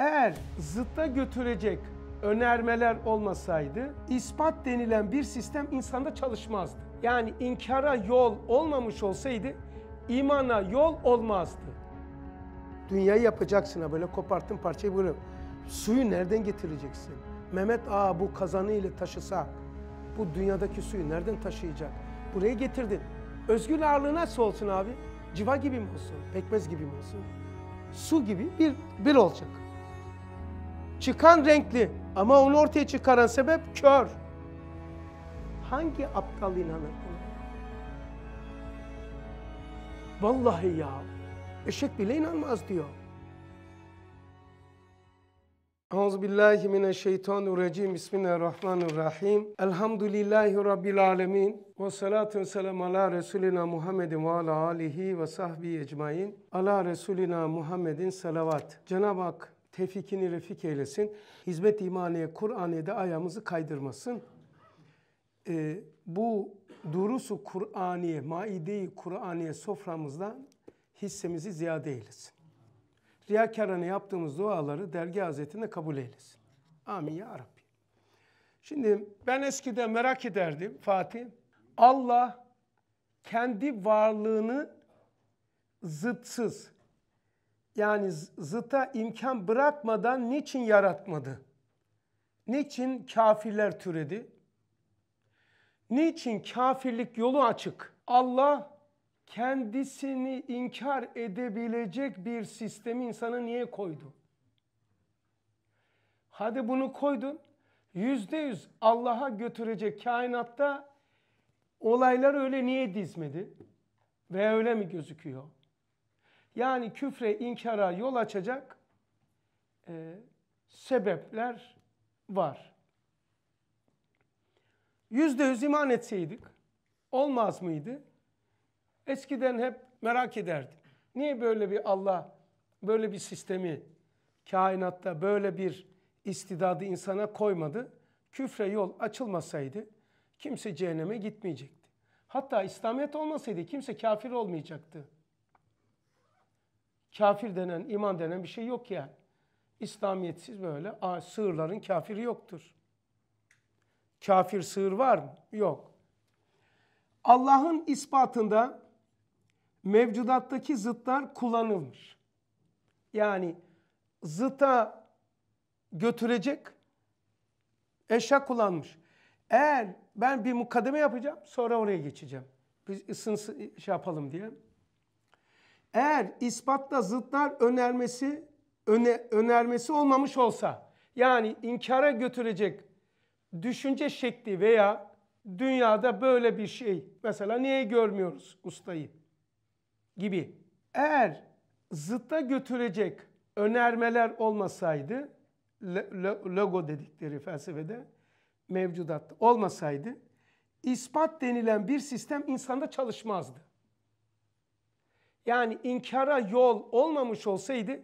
Eğer zıtta götürecek önermeler olmasaydı ispat denilen bir sistem insanda çalışmazdı. Yani inkara yol olmamış olsaydı imana yol olmazdı. Dünyayı yapacaksın ha böyle koparttın parçayı bunu. Suyu nereden getireceksin? Mehmet Ağa bu kazanı ile taşısak. bu dünyadaki suyu nereden taşıyacak? Buraya getirdin. Özgür ağırlığı nasıl olsun abi? Civa gibi mi olsun? Pekmez gibi mi olsun? Su gibi bir, bir olacak. Çıkan renkli ama onu ortaya çıkaran sebep kör. Hangi aptal inanır buna? Vallahi ya, eşek bile inanmaz diyor. Euzubillahimineşşeytanirracim. Bismillahirrahmanirrahim. Elhamdülillahi Rabbil alemin. Ve salatu ve selam ala Resulina Muhammedin ve ala alihi ve sahbihi ecmain. Ala Resulina Muhammedin salavat. Cenab-ı Hak Tefikini refik eylesin. Hizmet imaniye, Kur'aniye'de ayağımızı kaydırmasın. Ee, bu durusu Kur'aniye, maide-i Kur'aniye soframızda hissemizi ziyade eylesin. Riyakarane yaptığımız duaları dergi hazretinde kabul eylesin. Amin ya Rabbi. Şimdi ben eskide merak ederdim Fatih. Allah kendi varlığını zıtsız, yani zıta imkan bırakmadan niçin yaratmadı? Niçin kafirler türedi? Niçin kafirlik yolu açık? Allah kendisini inkar edebilecek bir sistemi insana niye koydu? Hadi bunu koydun. Yüzde yüz Allah'a götürecek kainatta olaylar öyle niye dizmedi? Ve öyle mi gözüküyor? Yani küfre, inkara yol açacak e, sebepler var. Yüzde yüz iman etseydik olmaz mıydı? Eskiden hep merak ederdim. Niye böyle bir Allah, böyle bir sistemi kainatta böyle bir istidadı insana koymadı? Küfre yol açılmasaydı kimse cehenneme gitmeyecekti. Hatta İslamiyet olmasaydı kimse kafir olmayacaktı kafir denen, iman denen bir şey yok yani. İslamiyetsiz böyle a, sığırların kafiri yoktur. Kafir sığır var mı? Yok. Allah'ın ispatında mevcudattaki zıtlar kullanılmış. Yani zıta götürecek eşya kullanmış. Eğer ben bir mukademe yapacağım sonra oraya geçeceğim. Biz ısın şey yapalım diye. Eğer ispatla zıtlar önermesi öne, önermesi olmamış olsa yani inkara götürecek düşünce şekli veya dünyada böyle bir şey mesela niye görmüyoruz ustayı gibi. Eğer zıtta götürecek önermeler olmasaydı logo dedikleri felsefede mevcudat olmasaydı ispat denilen bir sistem insanda çalışmazdı yani inkara yol olmamış olsaydı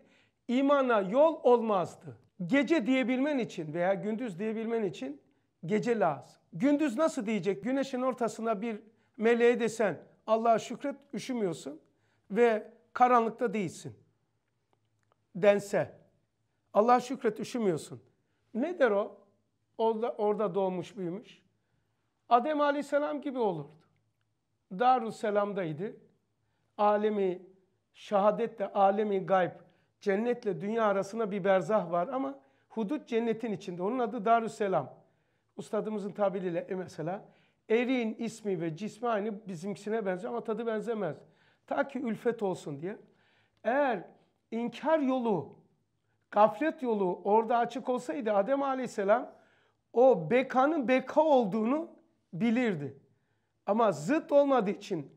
imana yol olmazdı. Gece diyebilmen için veya gündüz diyebilmen için gece lazım. Gündüz nasıl diyecek? Güneşin ortasına bir meleğe desen Allah'a şükret üşümüyorsun ve karanlıkta değilsin dense Allah'a şükret üşümüyorsun. Ne der o? Orada, orada doğmuş büyümüş. Adem aleyhisselam gibi olurdu. selamdaydı alemi şehadetle alemi gayb, cennetle dünya arasında bir berzah var ama hudut cennetin içinde. Onun adı Darüsselam. Ustadımızın tabiriyle e mesela eriğin ismi ve cismi aynı bizimkisine benziyor ama tadı benzemez. Ta ki ülfet olsun diye. Eğer inkar yolu, gaflet yolu orada açık olsaydı Adem Aleyhisselam o bekanın beka olduğunu bilirdi. Ama zıt olmadığı için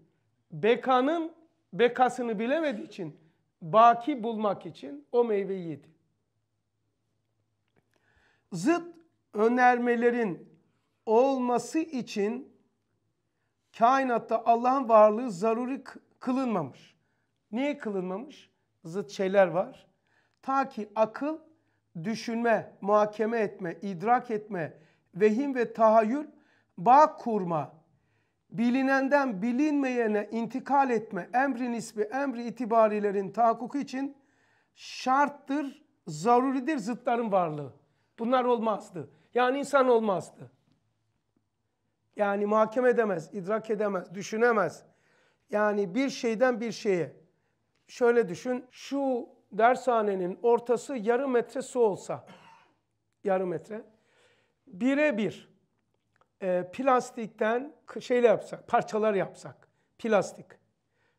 bekanın bekasını bilemediği için baki bulmak için o meyveyi yedi. Zıt önermelerin olması için kainatta Allah'ın varlığı zaruri kılınmamış. Niye kılınmamış? Zıt şeyler var. Ta ki akıl, düşünme, muhakeme etme, idrak etme, vehim ve tahayyül bağ kurma bilinenden bilinmeyene intikal etme emri nisbi emri itibarilerin tahakkuku için şarttır, zaruridir zıtların varlığı. Bunlar olmazdı. Yani insan olmazdı. Yani muhakeme edemez, idrak edemez, düşünemez. Yani bir şeyden bir şeye. Şöyle düşün, şu dershanenin ortası yarım metre su olsa, yarım metre, bire bir e, plastikten şeyle yapsak, parçalar yapsak, plastik.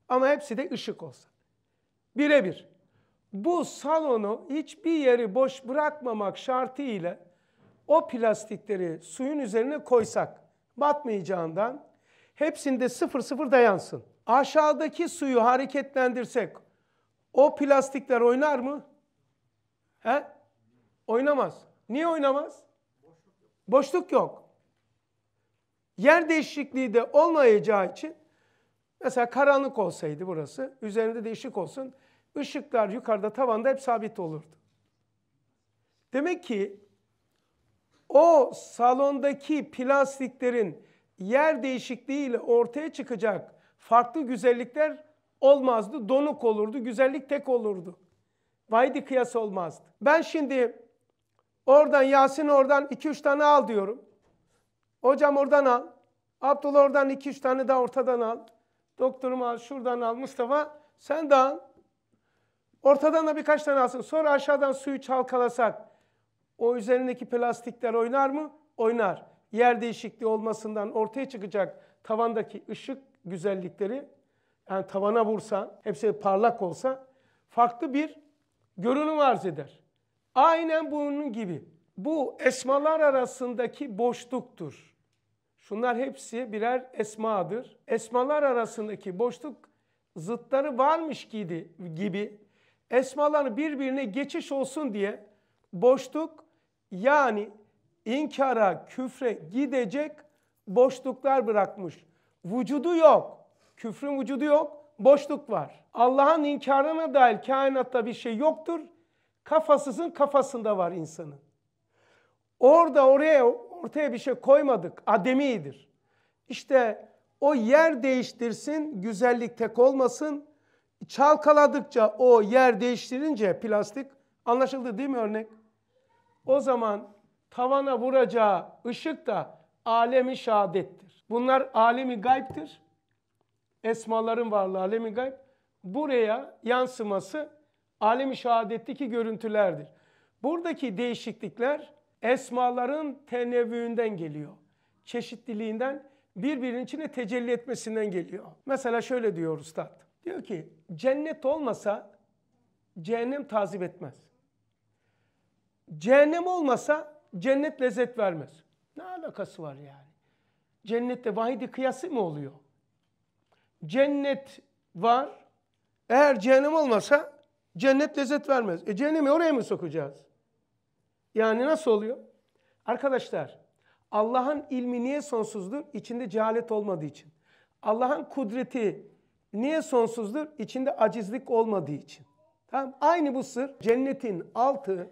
Ama hepsi de ışık olsa. Birebir. Bu salonu hiçbir yeri boş bırakmamak şartıyla o plastikleri suyun üzerine koysak batmayacağından hepsinde sıfır sıfır dayansın. Aşağıdaki suyu hareketlendirsek o plastikler oynar mı? He? Oynamaz. Niye oynamaz? Boşluk yok. Boşluk yok. Yer değişikliği de olmayacağı için mesela karanlık olsaydı burası, üzerinde de ışık olsun, ışıklar yukarıda tavanda hep sabit olurdu. Demek ki o salondaki plastiklerin yer değişikliğiyle ortaya çıkacak farklı güzellikler olmazdı. Donuk olurdu, güzellik tek olurdu. Vaydi kıyas olmazdı. Ben şimdi oradan Yasin oradan 2-3 tane al diyorum. Hocam oradan al. Abdullah oradan iki üç tane daha ortadan al. Doktorumu al, şuradan al. Mustafa sen de al. Ortadan da birkaç tane alsın. Sonra aşağıdan suyu çalkalasak o üzerindeki plastikler oynar mı? Oynar. Yer değişikliği olmasından ortaya çıkacak tavandaki ışık güzellikleri yani tavana vursa, hepsi parlak olsa farklı bir görünüm arz eder. Aynen bunun gibi. Bu esmalar arasındaki boşluktur. Şunlar hepsi birer esmadır. Esmalar arasındaki boşluk zıtları varmış gibi esmaların birbirine geçiş olsun diye boşluk yani inkara, küfre gidecek boşluklar bırakmış. Vücudu yok. Küfrün vücudu yok. Boşluk var. Allah'ın inkarına dair kainatta bir şey yoktur. Kafasızın kafasında var insanın. Orada oraya ortaya bir şey koymadık. Ademidir. İşte o yer değiştirsin, güzellik tek olmasın. Çalkaladıkça o yer değiştirince plastik anlaşıldı değil mi örnek? O zaman tavana vuracağı ışık da alemi şahadettir. Bunlar alemi gayptir. Esmaların varlığı alemi gayb. Buraya yansıması alemi şahadetteki görüntülerdir. Buradaki değişiklikler esmaların tenevvüğünden geliyor. Çeşitliliğinden birbirinin içine tecelli etmesinden geliyor. Mesela şöyle diyor Üstad. Diyor ki cennet olmasa cehennem tazip etmez. Cehennem olmasa cennet lezzet vermez. Ne alakası var yani? Cennette vahidi kıyası mı oluyor? Cennet var. Eğer cehennem olmasa cennet lezzet vermez. E cehennemi oraya mı sokacağız? Yani nasıl oluyor? Arkadaşlar Allah'ın ilmi niye sonsuzdur? İçinde cehalet olmadığı için. Allah'ın kudreti niye sonsuzdur? İçinde acizlik olmadığı için. Tamam? Aynı bu sır cennetin altı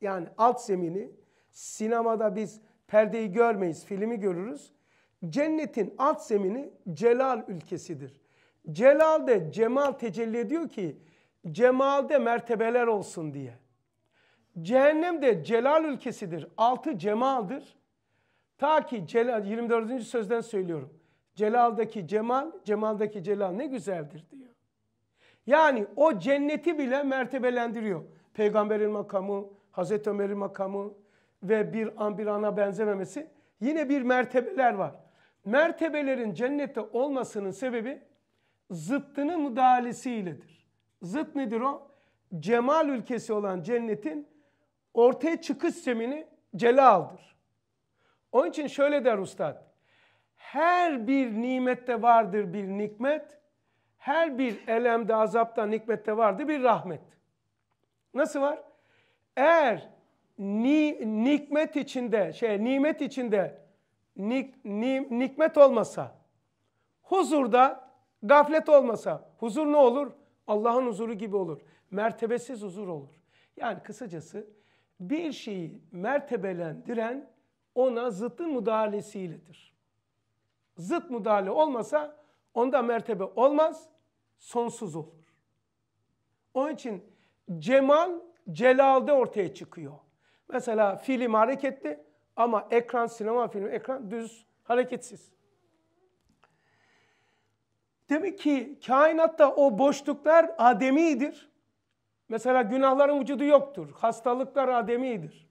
yani alt zemini sinemada biz perdeyi görmeyiz filmi görürüz. Cennetin alt zemini celal ülkesidir. Celal'de cemal tecelli ediyor ki cemalde mertebeler olsun diye. Cehennem de celal ülkesidir. Altı cemaldir. Ta ki celal 24. sözden söylüyorum. Celal'daki cemal, cemaldaki celal ne güzeldir diyor. Yani o cenneti bile mertebelendiriyor. Peygamberin makamı, Hazreti Ömer'in makamı ve bir an bir ana benzememesi yine bir mertebeler var. Mertebelerin cennette olmasının sebebi zıttının müdahalesiyledir. Zıt nedir o? Cemal ülkesi olan cennetin ortaya çıkış zemini celaldır. Onun için şöyle der ustad. Her bir nimette vardır bir nikmet. Her bir elemde, azapta, nikmette vardır bir rahmet. Nasıl var? Eğer ni, nikmet içinde, şey nimet içinde nik, ni, nikmet olmasa, huzurda gaflet olmasa, huzur ne olur? Allah'ın huzuru gibi olur. Mertebesiz huzur olur. Yani kısacası bir şeyi mertebelendiren ona zıttın müdahalesiyledir. Zıt müdahale olmasa onda mertebe olmaz, sonsuz olur. Onun için cemal celalde ortaya çıkıyor. Mesela film hareketli ama ekran sinema filmi ekran düz hareketsiz. Demek ki kainatta o boşluklar ademidir. Mesela günahların vücudu yoktur. Hastalıklar ademidir.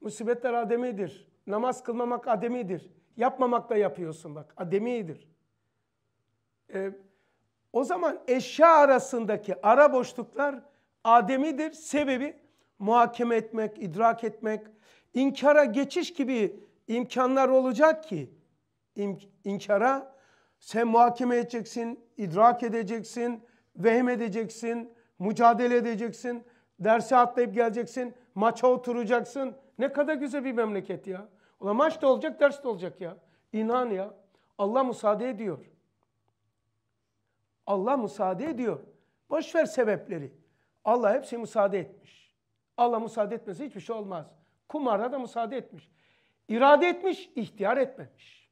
Musibetler ademidir. Namaz kılmamak ademidir. Yapmamak da yapıyorsun bak. Ademidir. Ee, o zaman eşya arasındaki ara boşluklar ademidir. Sebebi muhakeme etmek, idrak etmek, inkara geçiş gibi imkanlar olacak ki inkara sen muhakeme edeceksin, idrak edeceksin, vehm edeceksin, mücadele edeceksin, derse atlayıp geleceksin, maça oturacaksın. Ne kadar güzel bir memleket ya. Ulan maç da olacak, ders de olacak ya. İnan ya. Allah müsaade ediyor. Allah müsaade ediyor. Boş ver sebepleri. Allah hepsi müsaade etmiş. Allah müsaade etmese hiçbir şey olmaz. Kumarda da müsaade etmiş. İrade etmiş, ihtiyar etmemiş.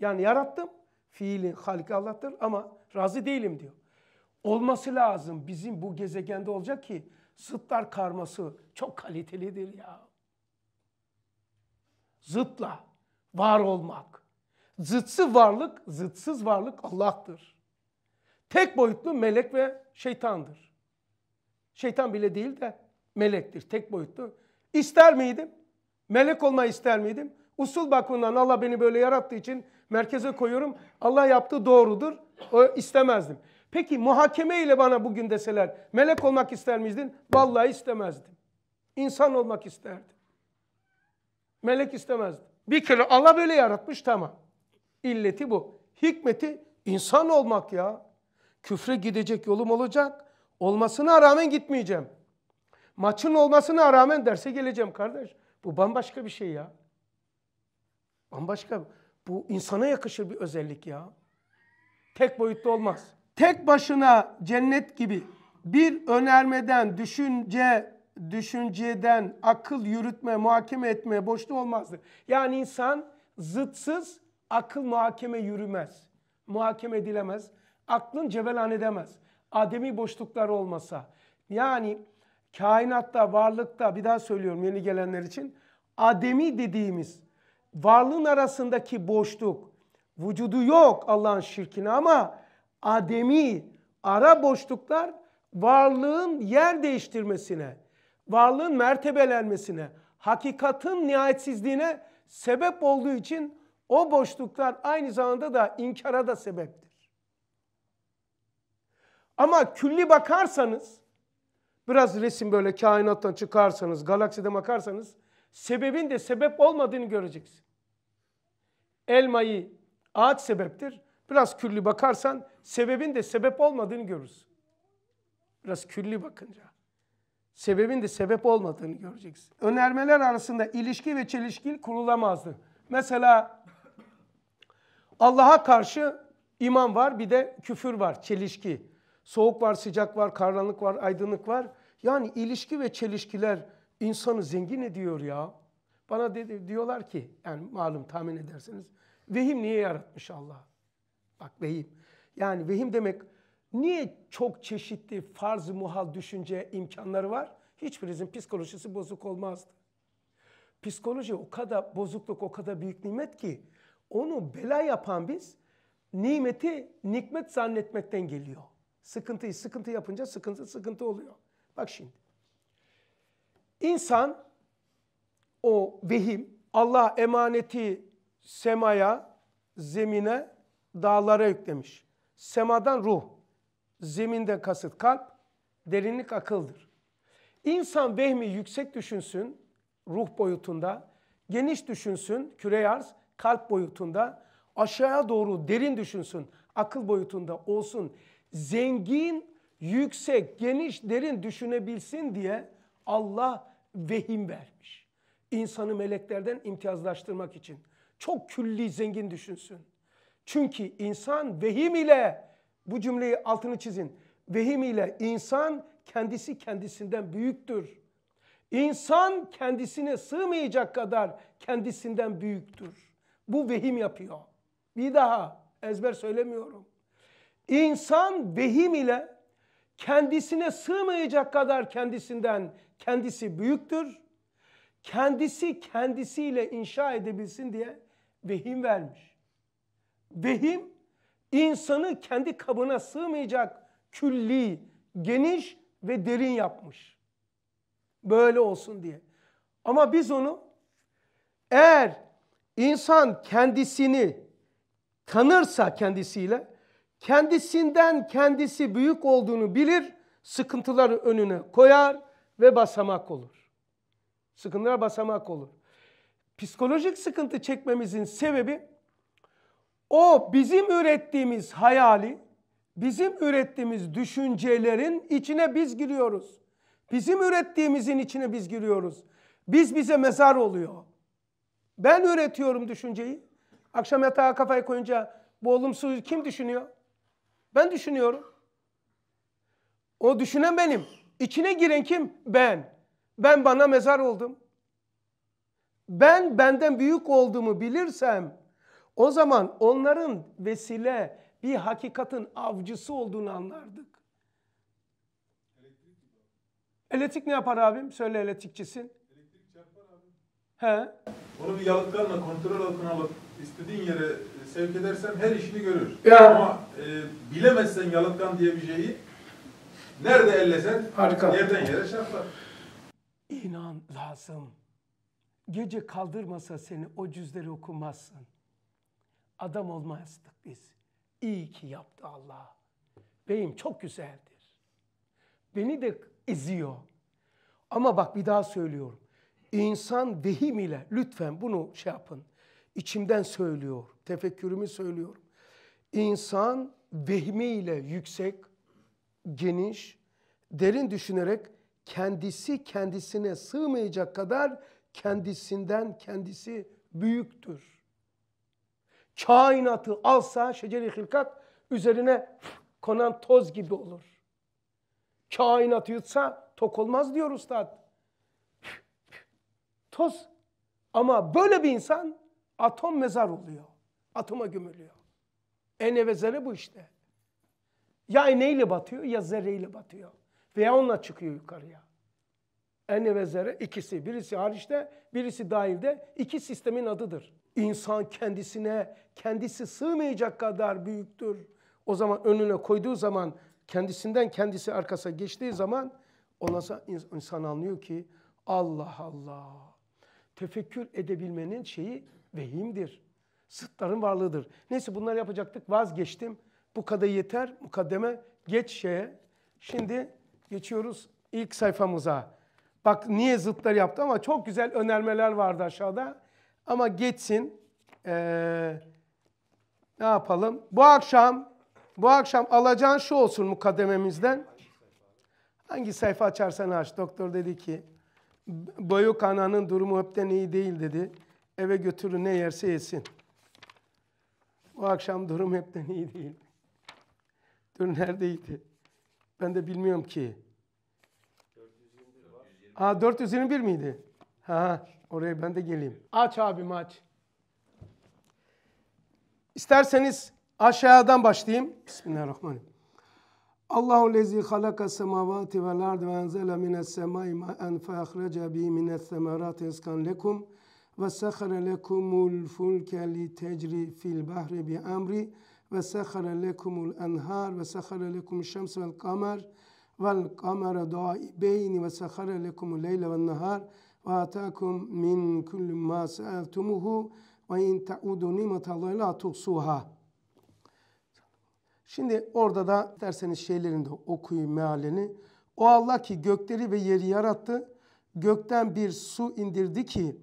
Yani yarattım, fiilin halki Allah'tır ama razı değilim diyor olması lazım bizim bu gezegende olacak ki zıtlar karması çok kalitelidir ya. Zıtla var olmak. zıtsı varlık, zıtsız varlık Allah'tır. Tek boyutlu melek ve şeytandır. Şeytan bile değil de melektir, tek boyutlu. İster miydim? Melek olmayı ister miydim? Usul bakımından Allah beni böyle yarattığı için merkeze koyuyorum. Allah yaptığı doğrudur. O istemezdim. Peki muhakeme ile bana bugün deseler melek olmak ister miydin? Vallahi istemezdim. İnsan olmak isterdim. Melek istemezdim. Bir kere Allah böyle yaratmış tamam. İlleti bu. Hikmeti insan olmak ya. Küfre gidecek yolum olacak. Olmasına rağmen gitmeyeceğim. Maçın olmasına rağmen derse geleceğim kardeş. Bu bambaşka bir şey ya. Bambaşka. Bu insana yakışır bir özellik ya. Tek boyutlu olmaz tek başına cennet gibi bir önermeden, düşünce, düşünceden akıl yürütme, muhakeme etmeye boşta olmazdı. Yani insan zıtsız akıl muhakeme yürümez. Muhakeme edilemez. Aklın cevelan edemez. Ademi boşluklar olmasa. Yani kainatta, varlıkta bir daha söylüyorum yeni gelenler için. Ademi dediğimiz varlığın arasındaki boşluk. Vücudu yok Allah'ın şirkine ama ademi ara boşluklar varlığın yer değiştirmesine, varlığın mertebelenmesine, hakikatın nihayetsizliğine sebep olduğu için o boşluklar aynı zamanda da inkara da sebeptir. Ama külli bakarsanız, biraz resim böyle kainattan çıkarsanız, galakside bakarsanız, sebebin de sebep olmadığını göreceksin. Elmayı ağaç sebeptir, Biraz külli bakarsan sebebin de sebep olmadığını görürsün. Biraz külli bakınca. Sebebin de sebep olmadığını göreceksin. Önermeler arasında ilişki ve çelişkili kurulamazdı. Mesela Allah'a karşı iman var bir de küfür var, çelişki. Soğuk var, sıcak var, karanlık var, aydınlık var. Yani ilişki ve çelişkiler insanı zengin ediyor ya. Bana dedi, diyorlar ki, yani malum tahmin edersiniz, vehim niye yaratmış Allah? Bak vehim. Yani vehim demek niye çok çeşitli farz muhal düşünce imkanları var? Hiçbirinizin psikolojisi bozuk olmazdı. Psikoloji o kadar bozukluk, o kadar büyük nimet ki onu bela yapan biz nimeti nikmet zannetmekten geliyor. Sıkıntıyı sıkıntı yapınca sıkıntı sıkıntı oluyor. Bak şimdi. İnsan o vehim Allah emaneti semaya, zemine dağlara yüklemiş. Semadan ruh, zeminde kasıt kalp, derinlik akıldır. İnsan vehmi yüksek düşünsün ruh boyutunda, geniş düşünsün küre arz kalp boyutunda, aşağıya doğru derin düşünsün akıl boyutunda olsun. Zengin, yüksek, geniş, derin düşünebilsin diye Allah vehim vermiş. İnsanı meleklerden imtiyazlaştırmak için. Çok külli zengin düşünsün. Çünkü insan vehim ile bu cümleyi altını çizin. Vehim ile insan kendisi kendisinden büyüktür. İnsan kendisine sığmayacak kadar kendisinden büyüktür. Bu vehim yapıyor. Bir daha ezber söylemiyorum. İnsan vehim ile kendisine sığmayacak kadar kendisinden kendisi büyüktür. Kendisi kendisiyle inşa edebilsin diye vehim vermiş. Vehim insanı kendi kabına sığmayacak külli, geniş ve derin yapmış. Böyle olsun diye. Ama biz onu eğer insan kendisini tanırsa kendisiyle kendisinden kendisi büyük olduğunu bilir, sıkıntıları önüne koyar ve basamak olur. Sıkıntılar basamak olur. Psikolojik sıkıntı çekmemizin sebebi o bizim ürettiğimiz hayali, bizim ürettiğimiz düşüncelerin içine biz giriyoruz. Bizim ürettiğimizin içine biz giriyoruz. Biz bize mezar oluyor. Ben üretiyorum düşünceyi. Akşam yatağa kafayı koyunca bu olumsuz kim düşünüyor? Ben düşünüyorum. O düşünen benim. İçine giren kim? Ben. Ben bana mezar oldum. Ben benden büyük olduğumu bilirsem o zaman onların vesile bir hakikatin avcısı olduğunu anlardık. Elektrik ne yapar abim? Söyle elektrikçisin. Elektrik çarpar abim. He. Onu bir yalıtkanla kontrol altına alıp istediğin yere sevk edersen her işini görür. Ya. Ama e, bilemezsen yalıtkan diye bir şeyi nerede ellesen Harika. yerden yere çarpar. İnan lazım. Gece kaldırmasa seni o cüzleri okumazsın adam olmazdık biz. İyi ki yaptı Allah. Beyim çok güzeldir. Beni de eziyor. Ama bak bir daha söylüyorum. İnsan vehim ile lütfen bunu şey yapın. İçimden söylüyor, tefekkürümü söylüyorum. İnsan vehmiyle yüksek, geniş, derin düşünerek kendisi kendisine sığmayacak kadar kendisinden kendisi büyüktür kainatı alsa şeceri hilkat üzerine konan toz gibi olur. Kainatı yutsa tok olmaz diyor ustad. Toz. Ama böyle bir insan atom mezar oluyor. Atoma gömülüyor. En ve zerre bu işte. Ya eneyle batıyor ya zereyle batıyor. Veya onunla çıkıyor yukarıya. En ve zerre ikisi. Birisi hariçte, birisi dahilde. iki sistemin adıdır. İnsan kendisine kendisi sığmayacak kadar büyüktür. O zaman önüne koyduğu zaman kendisinden kendisi arkasına geçtiği zaman ondan sonra insan anlıyor ki Allah Allah. Tefekkür edebilmenin şeyi vehimdir. Sıtların varlığıdır. Neyse bunları yapacaktık vazgeçtim. Bu kadar yeter mukaddeme geç şeye. Şimdi geçiyoruz ilk sayfamıza. Bak niye zıtlar yaptı ama çok güzel önermeler vardı aşağıda. Ama geçsin. Ee, ne yapalım? Bu akşam bu akşam alacağın şu olsun mukadememizden. Hangi sayfa açarsan aç. Doktor dedi ki boyuk Kanan'ın durumu öpten iyi değil dedi. Eve götürü, ne yerse yesin. Bu akşam durum hepten iyi değil. Dün neredeydi? Ben de bilmiyorum ki. 421 var. Ha 421 miydi? Ha. Oraya ben de geleyim. Aç abi aç. İsterseniz aşağıdan başlayayım. Bismillahirrahmanirrahim. Allahu lezi halaka semavati vel ard ve enzele mines semai ma'en fe ahreca bi mines semerati rizkan lekum ve sehara lekumul fulke li tecri fil bahri bi amri ve sehara lekumul enhar ve sehara lekum şems vel kamer vel kamera daibeyni ve sehara lekumul leyle ve nehar وَاَتَاكُمْ مِنْ كُلِّ مَا سَأَلْتُمُهُ وَاِنْ تَعُودُوا نِمَةَ اللّٰهِ لَا تُحْسُوهَا Şimdi orada da derseniz şeylerini de okuyun mealini. O Allah ki gökleri ve yeri yarattı. Gökten bir su indirdi ki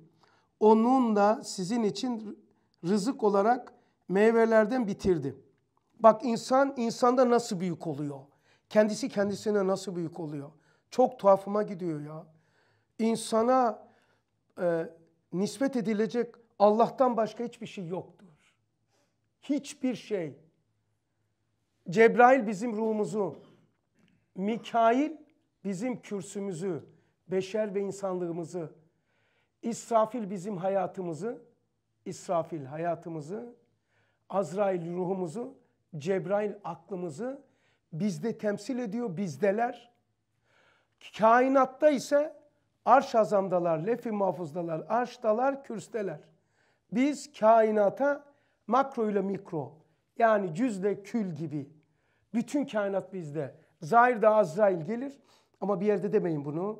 onun da sizin için rızık olarak meyvelerden bitirdi. Bak insan insanda nasıl büyük oluyor? Kendisi kendisine nasıl büyük oluyor? Çok tuhafıma gidiyor ya insana e, nispet edilecek Allah'tan başka hiçbir şey yoktur. Hiçbir şey. Cebrail bizim ruhumuzu, Mikail bizim kürsümüzü, beşer ve insanlığımızı, İsrafil bizim hayatımızı, İsrafil hayatımızı, Azrail ruhumuzu, Cebrail aklımızı bizde temsil ediyor, bizdeler. Kainatta ise Arş azamdalar, lefi muhafızdalar, arştalar, kürsteler. Biz kainata makro ile mikro yani cüzle kül gibi bütün kainat bizde. Zahir de Azrail gelir ama bir yerde demeyin bunu.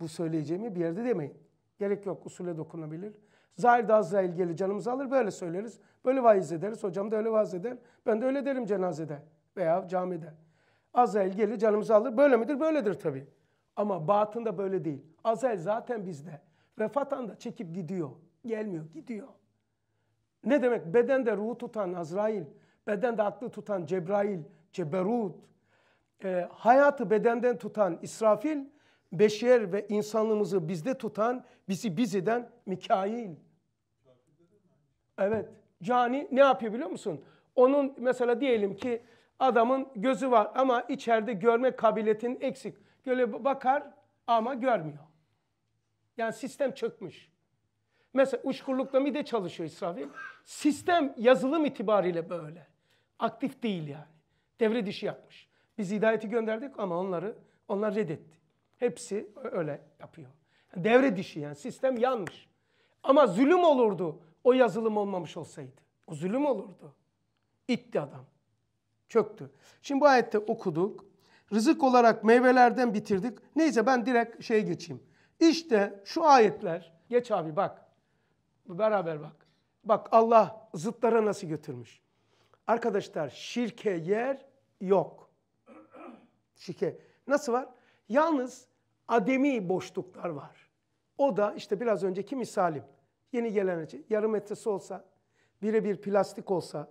Bu söyleyeceğimi bir yerde demeyin. Gerek yok usule dokunabilir. Zahir de Azrail gelir canımızı alır böyle söyleriz. Böyle vaiz ederiz. Hocam da öyle vaaz eder. Ben de öyle derim cenazede veya camide. Azrail gelir canımızı alır. Böyle midir? Böyledir tabii. Ama batında böyle değil. Azel zaten bizde. Vefatan da çekip gidiyor. Gelmiyor, gidiyor. Ne demek? Bedende ruhu tutan Azrail, bedende aklı tutan Cebrail, Ceberut, e, hayatı bedenden tutan İsrafil, beşer ve insanlığımızı bizde tutan, bizi biz eden Mikail. Evet. Cani ne yapıyor biliyor musun? Onun mesela diyelim ki adamın gözü var ama içeride görme kabiliyetinin eksik. Göle bakar ama görmüyor. Yani sistem çökmüş. Mesela uçkurlukla mide çalışıyor İsrafil. Sistem yazılım itibariyle böyle. Aktif değil yani. Devre dışı yapmış. Biz hidayeti gönderdik ama onları onlar reddetti. Hepsi öyle yapıyor. Devre dışı yani sistem yanmış. Ama zulüm olurdu o yazılım olmamış olsaydı. O zulüm olurdu. İtti adam. Çöktü. Şimdi bu ayette okuduk. Rızık olarak meyvelerden bitirdik. Neyse ben direkt şeye geçeyim. İşte şu ayetler. Geç abi bak. Beraber bak. Bak Allah zıtlara nasıl götürmüş. Arkadaşlar şirke yer yok. Şirke. Nasıl var? Yalnız ademi boşluklar var. O da işte biraz önceki misalim. Yeni gelen için şey, yarım metresi olsa, birebir plastik olsa,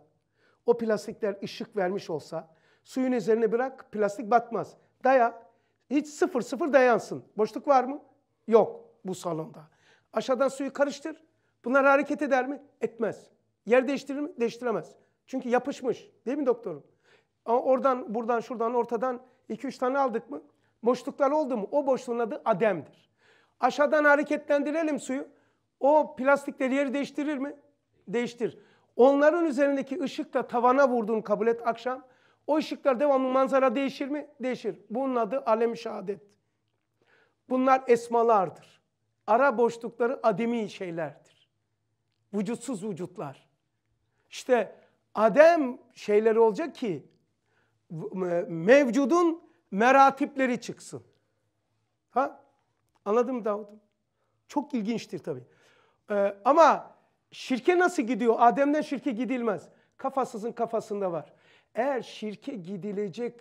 o plastikler ışık vermiş olsa, Suyun üzerine bırak plastik batmaz. Daya. Hiç sıfır sıfır dayansın. Boşluk var mı? Yok bu salonda. Aşağıdan suyu karıştır. Bunlar hareket eder mi? Etmez. Yer değiştirir mi? Değiştiremez. Çünkü yapışmış. Değil mi doktorum? Ama oradan, buradan, şuradan, ortadan 2-3 tane aldık mı? Boşluklar oldu mu? O boşluğun adı ademdir. Aşağıdan hareketlendirelim suyu. O plastikleri yeri değiştirir mi? Değiştir. Onların üzerindeki ışıkla tavana vurduğun kabul et akşam. O ışıklar devamlı manzara değişir mi? Değişir. Bunun adı alem şehadet. Bunlar esmalardır. Ara boşlukları ademi şeylerdir. Vücutsuz vücutlar. İşte adem şeyleri olacak ki e, mevcudun meratipleri çıksın. Ha? Anladın mı Davud'um? Çok ilginçtir tabii. Ee, ama şirke nasıl gidiyor? Adem'den şirke gidilmez. Kafasızın kafasında var. Eğer şirke gidilecek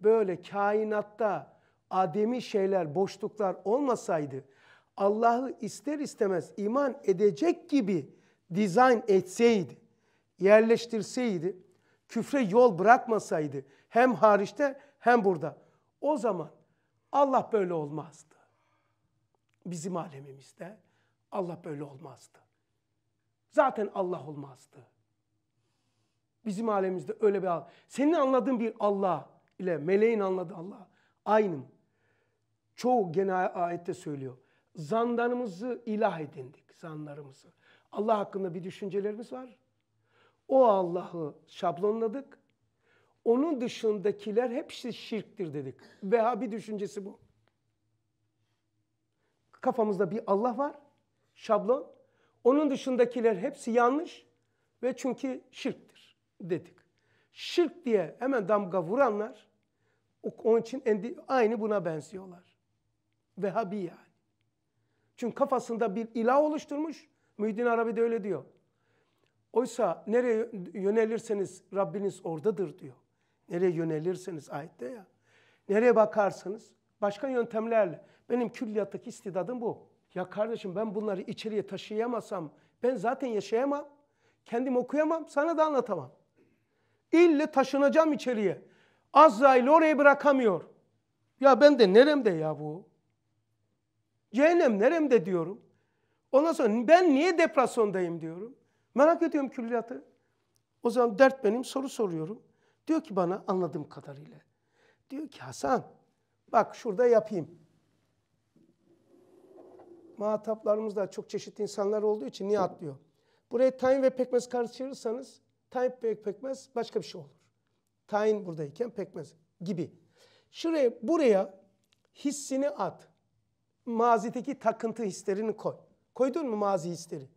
böyle kainatta ademi şeyler, boşluklar olmasaydı Allah'ı ister istemez iman edecek gibi dizayn etseydi, yerleştirseydi, küfre yol bırakmasaydı hem hariçte hem burada o zaman Allah böyle olmazdı. Bizim alemimizde Allah böyle olmazdı. Zaten Allah olmazdı. Bizim alemimizde öyle bir Allah. Senin anladığın bir Allah ile meleğin anladığı Allah aynı mı? Çoğu genel ayette söylüyor. Zanlarımızı ilah edindik, zanlarımızı. Allah hakkında bir düşüncelerimiz var. O Allah'ı şablonladık. Onun dışındakiler hepsi şirktir dedik. Vehhabi düşüncesi bu. Kafamızda bir Allah var, şablon. Onun dışındakiler hepsi yanlış ve çünkü şirktir dedik. Şirk diye hemen damga vuranlar onun için aynı buna benziyorlar. Vehhabi yani. Çünkü kafasında bir ilah oluşturmuş. Müddin Arabi de öyle diyor. Oysa nereye yönelirseniz Rabbiniz oradadır diyor. Nereye yönelirseniz ayette ya. Nereye bakarsanız başka yöntemlerle. Benim külliyattaki istidadım bu. Ya kardeşim ben bunları içeriye taşıyamasam ben zaten yaşayamam. Kendim okuyamam, sana da anlatamam. İlle taşınacağım içeriye. Azrail oraya bırakamıyor. Ya ben de neremde ya bu? Cehennem neremde diyorum. Ondan sonra ben niye depresyondayım diyorum. Merak ediyorum külliyatı. O zaman dert benim soru soruyorum. Diyor ki bana anladığım kadarıyla. Diyor ki Hasan bak şurada yapayım. Muhataplarımızda çok çeşitli insanlar olduğu için niye atlıyor? Buraya tayin ve pekmez karıştırırsanız Tayin pekmez başka bir şey olur. Tayin buradayken pekmez gibi. Şuraya buraya hissini at. Mazideki takıntı hislerini koy. Koydun mu mazi hisleri?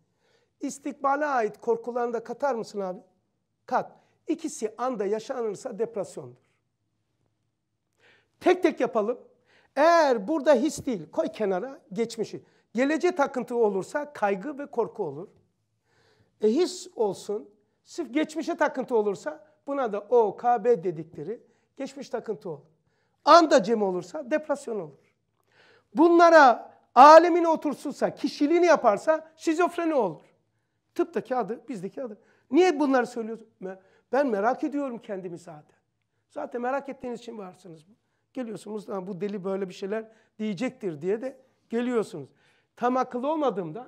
İstikbale ait korkularını da katar mısın abi? Kat. İkisi anda yaşanırsa depresyondur. Tek tek yapalım. Eğer burada his değil, koy kenara geçmişi. Gelecek takıntı olursa kaygı ve korku olur. E his olsun, Sırf geçmişe takıntı olursa buna da OKB dedikleri geçmiş takıntı olur. Anda cem olursa depresyon olur. Bunlara alemini otursulsa, kişiliğini yaparsa şizofreni olur. Tıptaki adı, bizdeki adı. Niye bunları söylüyoruz? Ben merak ediyorum kendimi zaten. Zaten merak ettiğiniz için varsınız. Geliyorsunuz bu deli böyle bir şeyler diyecektir diye de geliyorsunuz. Tam akıllı olmadığımda,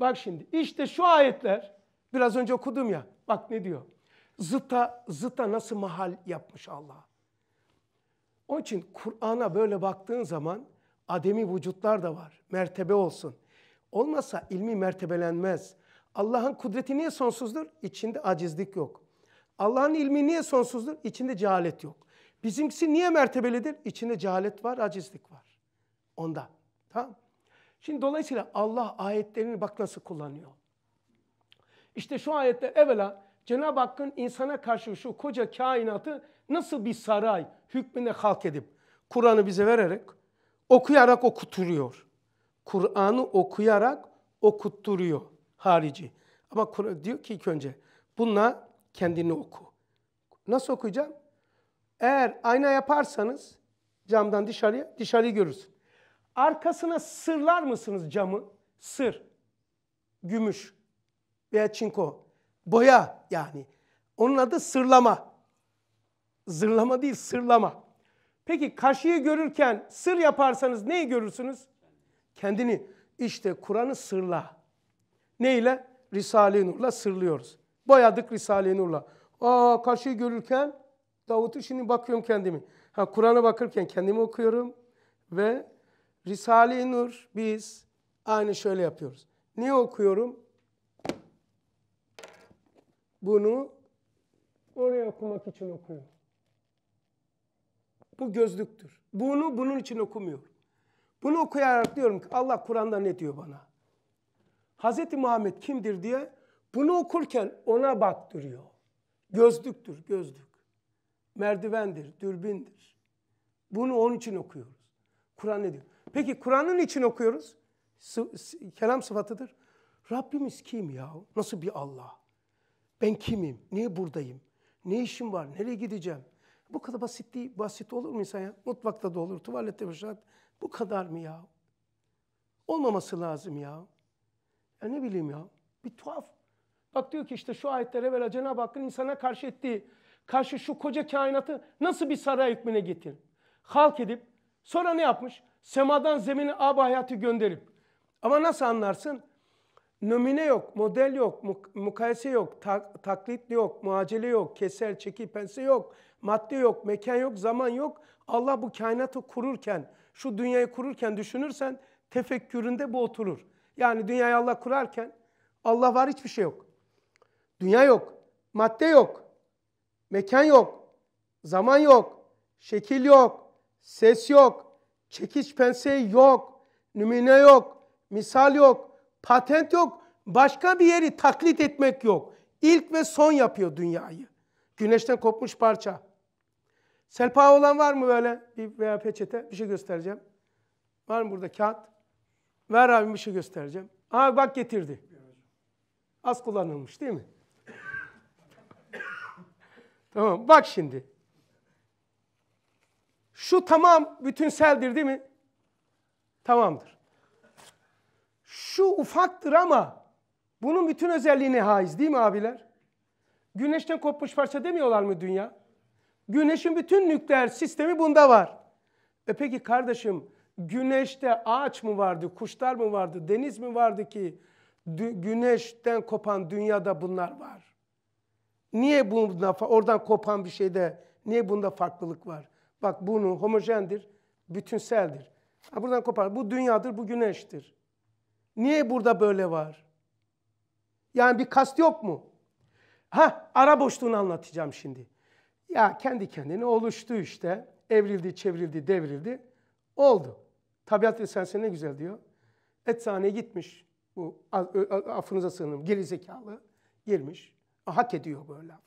bak şimdi işte şu ayetler Biraz önce okudum ya. Bak ne diyor. Zıta, zıta nasıl mahal yapmış Allah. Onun için Kur'an'a böyle baktığın zaman ademi vücutlar da var. Mertebe olsun. Olmasa ilmi mertebelenmez. Allah'ın kudreti niye sonsuzdur? İçinde acizlik yok. Allah'ın ilmi niye sonsuzdur? İçinde cehalet yok. Bizimkisi niye mertebelidir? İçinde cehalet var, acizlik var. Onda. Tamam Şimdi dolayısıyla Allah ayetlerini bak nasıl kullanıyor. İşte şu ayette evvela Cenab-ı Hakk'ın insana karşı şu koca kainatı nasıl bir saray hükmüne halk edip Kur'an'ı bize vererek okuyarak okuturuyor. Kur'an'ı okuyarak okutturuyor harici. Ama diyor ki ilk önce bununla kendini oku. Nasıl okuyacağım? Eğer ayna yaparsanız camdan dışarıya, dışarıyı görürsün. Arkasına sırlar mısınız camı? Sır, gümüş veya çinko. Boya yani. Onun adı sırlama. Zırlama değil sırlama. Peki karşıyı görürken sır yaparsanız neyi görürsünüz? Kendini. İşte Kur'an'ı sırla. Neyle? Risale-i Nur'la sırlıyoruz. Boyadık Risale-i Nur'la. Aa karşıyı görürken Davut'u şimdi bakıyorum kendimi. Ha Kur'an'a bakırken kendimi okuyorum ve Risale-i Nur biz aynı şöyle yapıyoruz. Niye okuyorum? bunu oraya okumak için okuyor. Bu gözlüktür. Bunu bunun için okumuyor. Bunu okuyarak diyorum ki Allah Kur'an'da ne diyor bana? Hz. Muhammed kimdir diye bunu okurken ona baktırıyor. Gözlüktür, gözlük. Merdivendir, dürbindir. Bunu onun için okuyoruz. Kur'an ne diyor? Peki Kur'an'ın için okuyoruz. Kelam sıfatıdır. Rabbimiz kim ya? Nasıl bir Allah? Ben kimim? Niye buradayım? Ne işim var? Nereye gideceğim? Bu kadar basit değil, basit olur mu insan ya? Mutfakta da olur, tuvalette başlar. Bu kadar mı ya? Olmaması lazım ya. Ya ne bileyim ya. Bir tuhaf. Bak diyor ki işte şu ayetlere evvela Cenab-ı Hakk'ın insana karşı ettiği, karşı şu koca kainatı nasıl bir saray hükmüne getir? Halk edip, sonra ne yapmış? Semadan zemini ab hayatı gönderip. Ama nasıl anlarsın? Nömine yok, model yok, mukayese yok, tak, taklit yok, muacele yok, keser, çekip pense yok, madde yok, mekan yok, zaman yok. Allah bu kainatı kururken, şu dünyayı kururken düşünürsen tefekküründe bu oturur. Yani dünyayı Allah kurarken Allah var hiçbir şey yok. Dünya yok, madde yok, mekan yok, zaman yok, şekil yok, ses yok, çekiç pense yok, nümune yok, misal yok, Patent yok. Başka bir yeri taklit etmek yok. İlk ve son yapıyor dünyayı. Güneşten kopmuş parça. Selpa olan var mı böyle bir veya peçete? Bir şey göstereceğim. Var mı burada kağıt? Ver abi bir şey göstereceğim. Aha bak getirdi. Az kullanılmış değil mi? tamam bak şimdi. Şu tamam bütünseldir değil mi? Tamamdır. Şu ufaktır ama bunun bütün özelliğine haiz değil mi abiler? Güneşten kopmuş parça demiyorlar mı dünya? Güneşin bütün nükleer sistemi bunda var. E peki kardeşim güneşte ağaç mı vardı, kuşlar mı vardı, deniz mi vardı ki güneşten kopan dünyada bunlar var? Niye bunda, oradan kopan bir şeyde niye bunda farklılık var? Bak bunu homojendir, bütünseldir. Ha, buradan kopar. Bu dünyadır, bu güneştir. Niye burada böyle var? Yani bir kast yok mu? Ha ara boşluğunu anlatacağım şimdi. Ya kendi kendine oluştu işte. Evrildi, çevrildi, devrildi. Oldu. Tabiat Esensi ne güzel diyor. Eczaneye gitmiş. Bu affınıza sığınırım. Geri zekalı girmiş. Hak ediyor böyle lafı.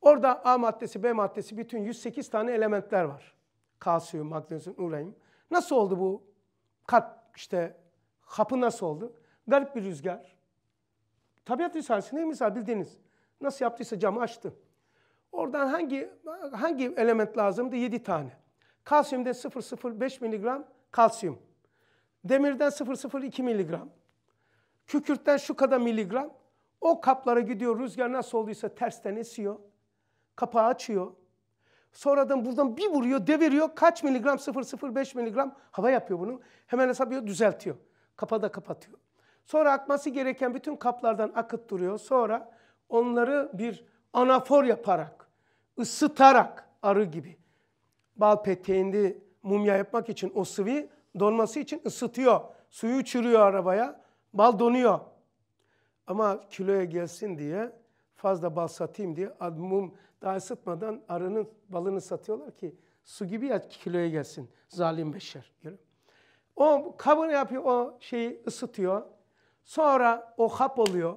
Orada A maddesi, B maddesi bütün 108 tane elementler var. Kalsiyum, magnezyum, uranyum. Nasıl oldu bu? Kalp işte Kapı nasıl oldu? Garip bir rüzgar. Tabiat Risalesi ne misal bildiğiniz. Nasıl yaptıysa camı açtı. Oradan hangi hangi element lazımdı? 7 tane. Kalsiyumda 0,05 miligram kalsiyum. Demirden 0,02 miligram. Kükürtten şu kadar miligram. O kaplara gidiyor rüzgar nasıl olduysa tersten esiyor. Kapağı açıyor. Sonradan buradan bir vuruyor, deviriyor. Kaç miligram? 0,05 miligram hava yapıyor bunu. Hemen hesaplıyor, düzeltiyor. Kapa da kapatıyor. Sonra akması gereken bütün kaplardan akıt duruyor. Sonra onları bir anafor yaparak, ısıtarak arı gibi bal peteğinde mumya yapmak için o sıvı donması için ısıtıyor. Suyu çürüyor arabaya, bal donuyor. Ama kiloya gelsin diye fazla bal satayım diye mum daha ısıtmadan arının balını satıyorlar ki su gibi ya kiloya gelsin zalim beşer. Görüyor o kabı ne yapıyor, o şeyi ısıtıyor. Sonra o hap oluyor.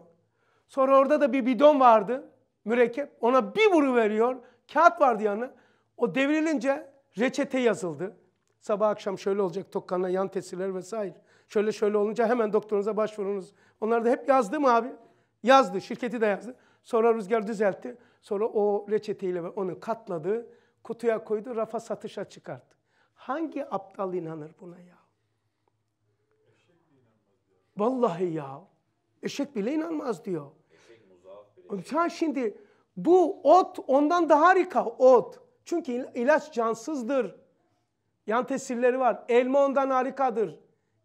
Sonra orada da bir bidon vardı, mürekkep. Ona bir vuru veriyor. Kağıt vardı yanı. O devrilince reçete yazıldı. Sabah akşam şöyle olacak tokkana yan tesiler vesaire. Şöyle şöyle olunca hemen doktorunuza başvurunuz. Onlar da hep yazdı mı abi? Yazdı. Şirketi de yazdı. Sonra Rüzgar düzeltti. Sonra o reçeteyle onu katladı. Kutuya koydu. Rafa satışa çıkarttı. Hangi aptal inanır buna ya? Vallahi ya. Eşek bile inanmaz diyor. Bile. şimdi bu ot ondan daha harika ot. Çünkü ilaç cansızdır. Yan tesirleri var. Elma ondan harikadır.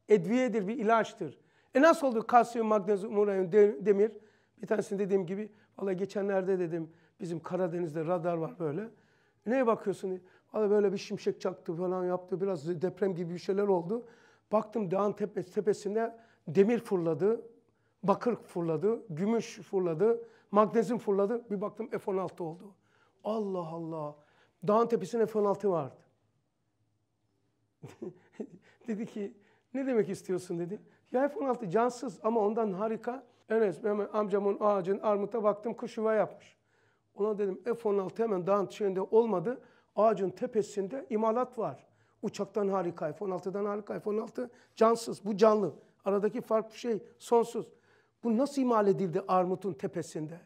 Edviyedir bir ilaçtır. E nasıl oldu kalsiyum, magnezyum, uranyum, demir? Bir tanesini dediğim gibi valla geçenlerde dedim bizim Karadeniz'de radar var böyle. Neye bakıyorsun? Valla böyle bir şimşek çaktı falan yaptı. Biraz deprem gibi bir şeyler oldu. Baktım dağın tepe, tepesinde demir fırladı, bakır fırladı, gümüş fırladı, magnezyum fırladı. Bir baktım F-16 oldu. Allah Allah. Dağın tepesinde F-16 vardı. dedi ki ne demek istiyorsun dedi. Ya F-16 cansız ama ondan harika. Enes Mehmet amcamın ağacın armuta baktım kuş yuva yapmış. Ona dedim F-16 hemen dağın şeyinde olmadı. Ağacın tepesinde imalat var. Uçaktan harika F-16'dan harika F-16 cansız bu canlı. Aradaki fark şey sonsuz. Bu nasıl imal edildi Armut'un tepesinde?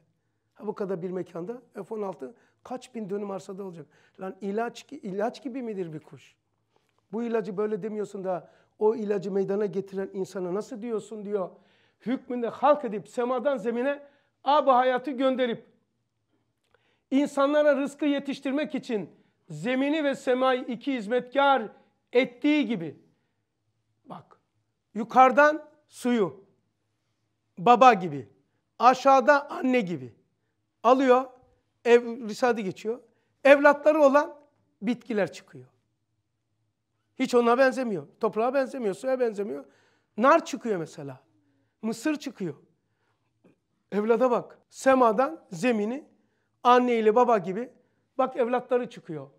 Ha, bu kadar bir mekanda F-16 kaç bin dönüm arsada olacak? Lan ilaç, ilaç gibi midir bir kuş? Bu ilacı böyle demiyorsun da o ilacı meydana getiren insana nasıl diyorsun diyor. Hükmünde halk edip semadan zemine abu hayatı gönderip insanlara rızkı yetiştirmek için zemini ve semayı iki hizmetkar ettiği gibi Yukarıdan suyu baba gibi, aşağıda anne gibi alıyor, ev risadı geçiyor. Evlatları olan bitkiler çıkıyor. Hiç ona benzemiyor. Toprağa benzemiyor, suya benzemiyor. Nar çıkıyor mesela. Mısır çıkıyor. Evlada bak. Semadan zemini anne ile baba gibi bak evlatları çıkıyor.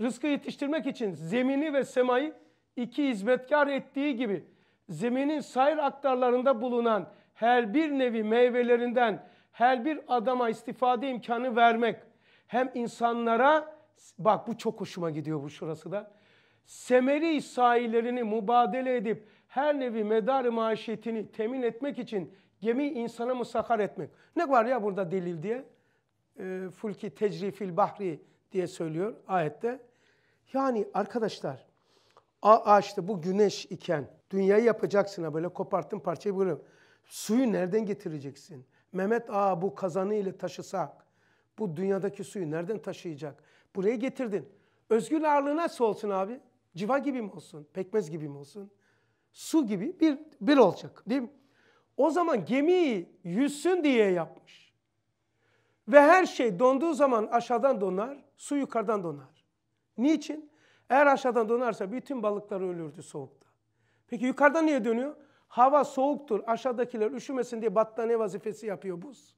Rızkı yetiştirmek için zemini ve semayı iki hizmetkar ettiği gibi zeminin sayır aktarlarında bulunan her bir nevi meyvelerinden her bir adama istifade imkanı vermek hem insanlara bak bu çok hoşuma gidiyor bu şurası da semeri sahilerini mübadele edip her nevi medar maişetini temin etmek için gemi insana musakar etmek. Ne var ya burada delil diye? E, fulki tecrifil bahri diye söylüyor ayette. Yani arkadaşlar ağaçta bu güneş iken Dünyayı yapacaksın ha böyle koparttın parçayı böyle. Suyu nereden getireceksin? Mehmet aa bu kazanı ile taşısak bu dünyadaki suyu nereden taşıyacak? Buraya getirdin. Özgür ağırlığı nasıl olsun abi? Civa gibi mi olsun? Pekmez gibi mi olsun? Su gibi bir, bir olacak değil mi? O zaman gemiyi yüzsün diye yapmış. Ve her şey donduğu zaman aşağıdan donar, su yukarıdan donar. Niçin? Eğer aşağıdan donarsa bütün balıklar ölürdü soğuk. Peki yukarıda niye dönüyor? Hava soğuktur, aşağıdakiler üşümesin diye battaniye vazifesi yapıyor buz.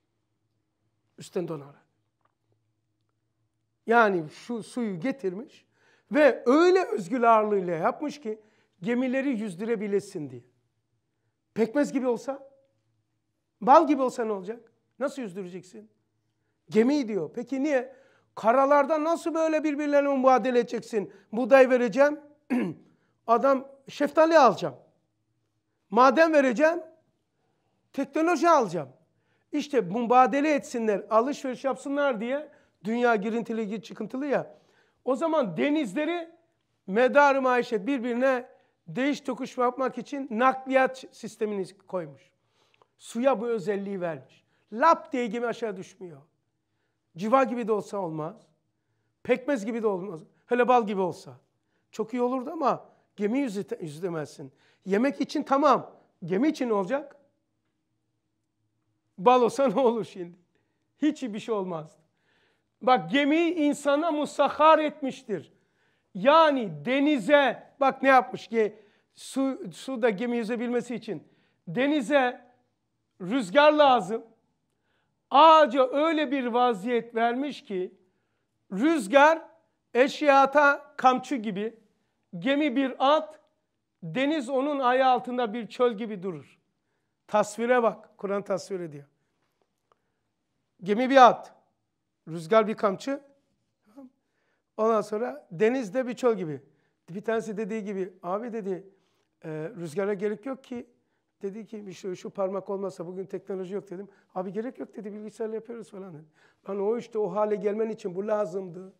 Üstten donarak. Yani şu suyu getirmiş ve öyle özgül ağırlığıyla yapmış ki gemileri yüzdürebilesin diye. Pekmez gibi olsa, bal gibi olsa ne olacak? Nasıl yüzdüreceksin? Gemi diyor. Peki niye? Karalarda nasıl böyle birbirlerine mübadele edeceksin? Buğday vereceğim. Adam şeftali alacağım. Maden vereceğim. Teknoloji alacağım. İşte mübadele etsinler, alışveriş yapsınlar diye dünya girintili çıkıntılı ya. O zaman denizleri medar-ı maişet birbirine değiş tokuş yapmak için nakliyat sistemini koymuş. Suya bu özelliği vermiş. Lap diye gibi aşağı düşmüyor. Civa gibi de olsa olmaz. Pekmez gibi de olmaz. Hele bal gibi olsa. Çok iyi olurdu ama Gemi yüzdemezsin. Yemek için tamam. Gemi için ne olacak? Bal olsa ne olur şimdi? Hiç bir şey olmaz. Bak gemi insana musahhar etmiştir. Yani denize bak ne yapmış ki su, su da gemi yüzebilmesi için. Denize rüzgar lazım. Ağaca öyle bir vaziyet vermiş ki rüzgar eşyata kamçı gibi Gemi bir at, deniz onun ayağı altında bir çöl gibi durur. Tasvire bak, Kur'an tasvir ediyor. Gemi bir at, rüzgar bir kamçı. Ondan sonra deniz de bir çöl gibi. Bir tanesi dediği gibi, abi dedi e, rüzgara gerek yok ki. Dedi ki işte şu parmak olmasa bugün teknoloji yok dedim. Abi gerek yok dedi bilgisayarla yapıyoruz falan dedi. Lan o işte o hale gelmen için bu lazımdı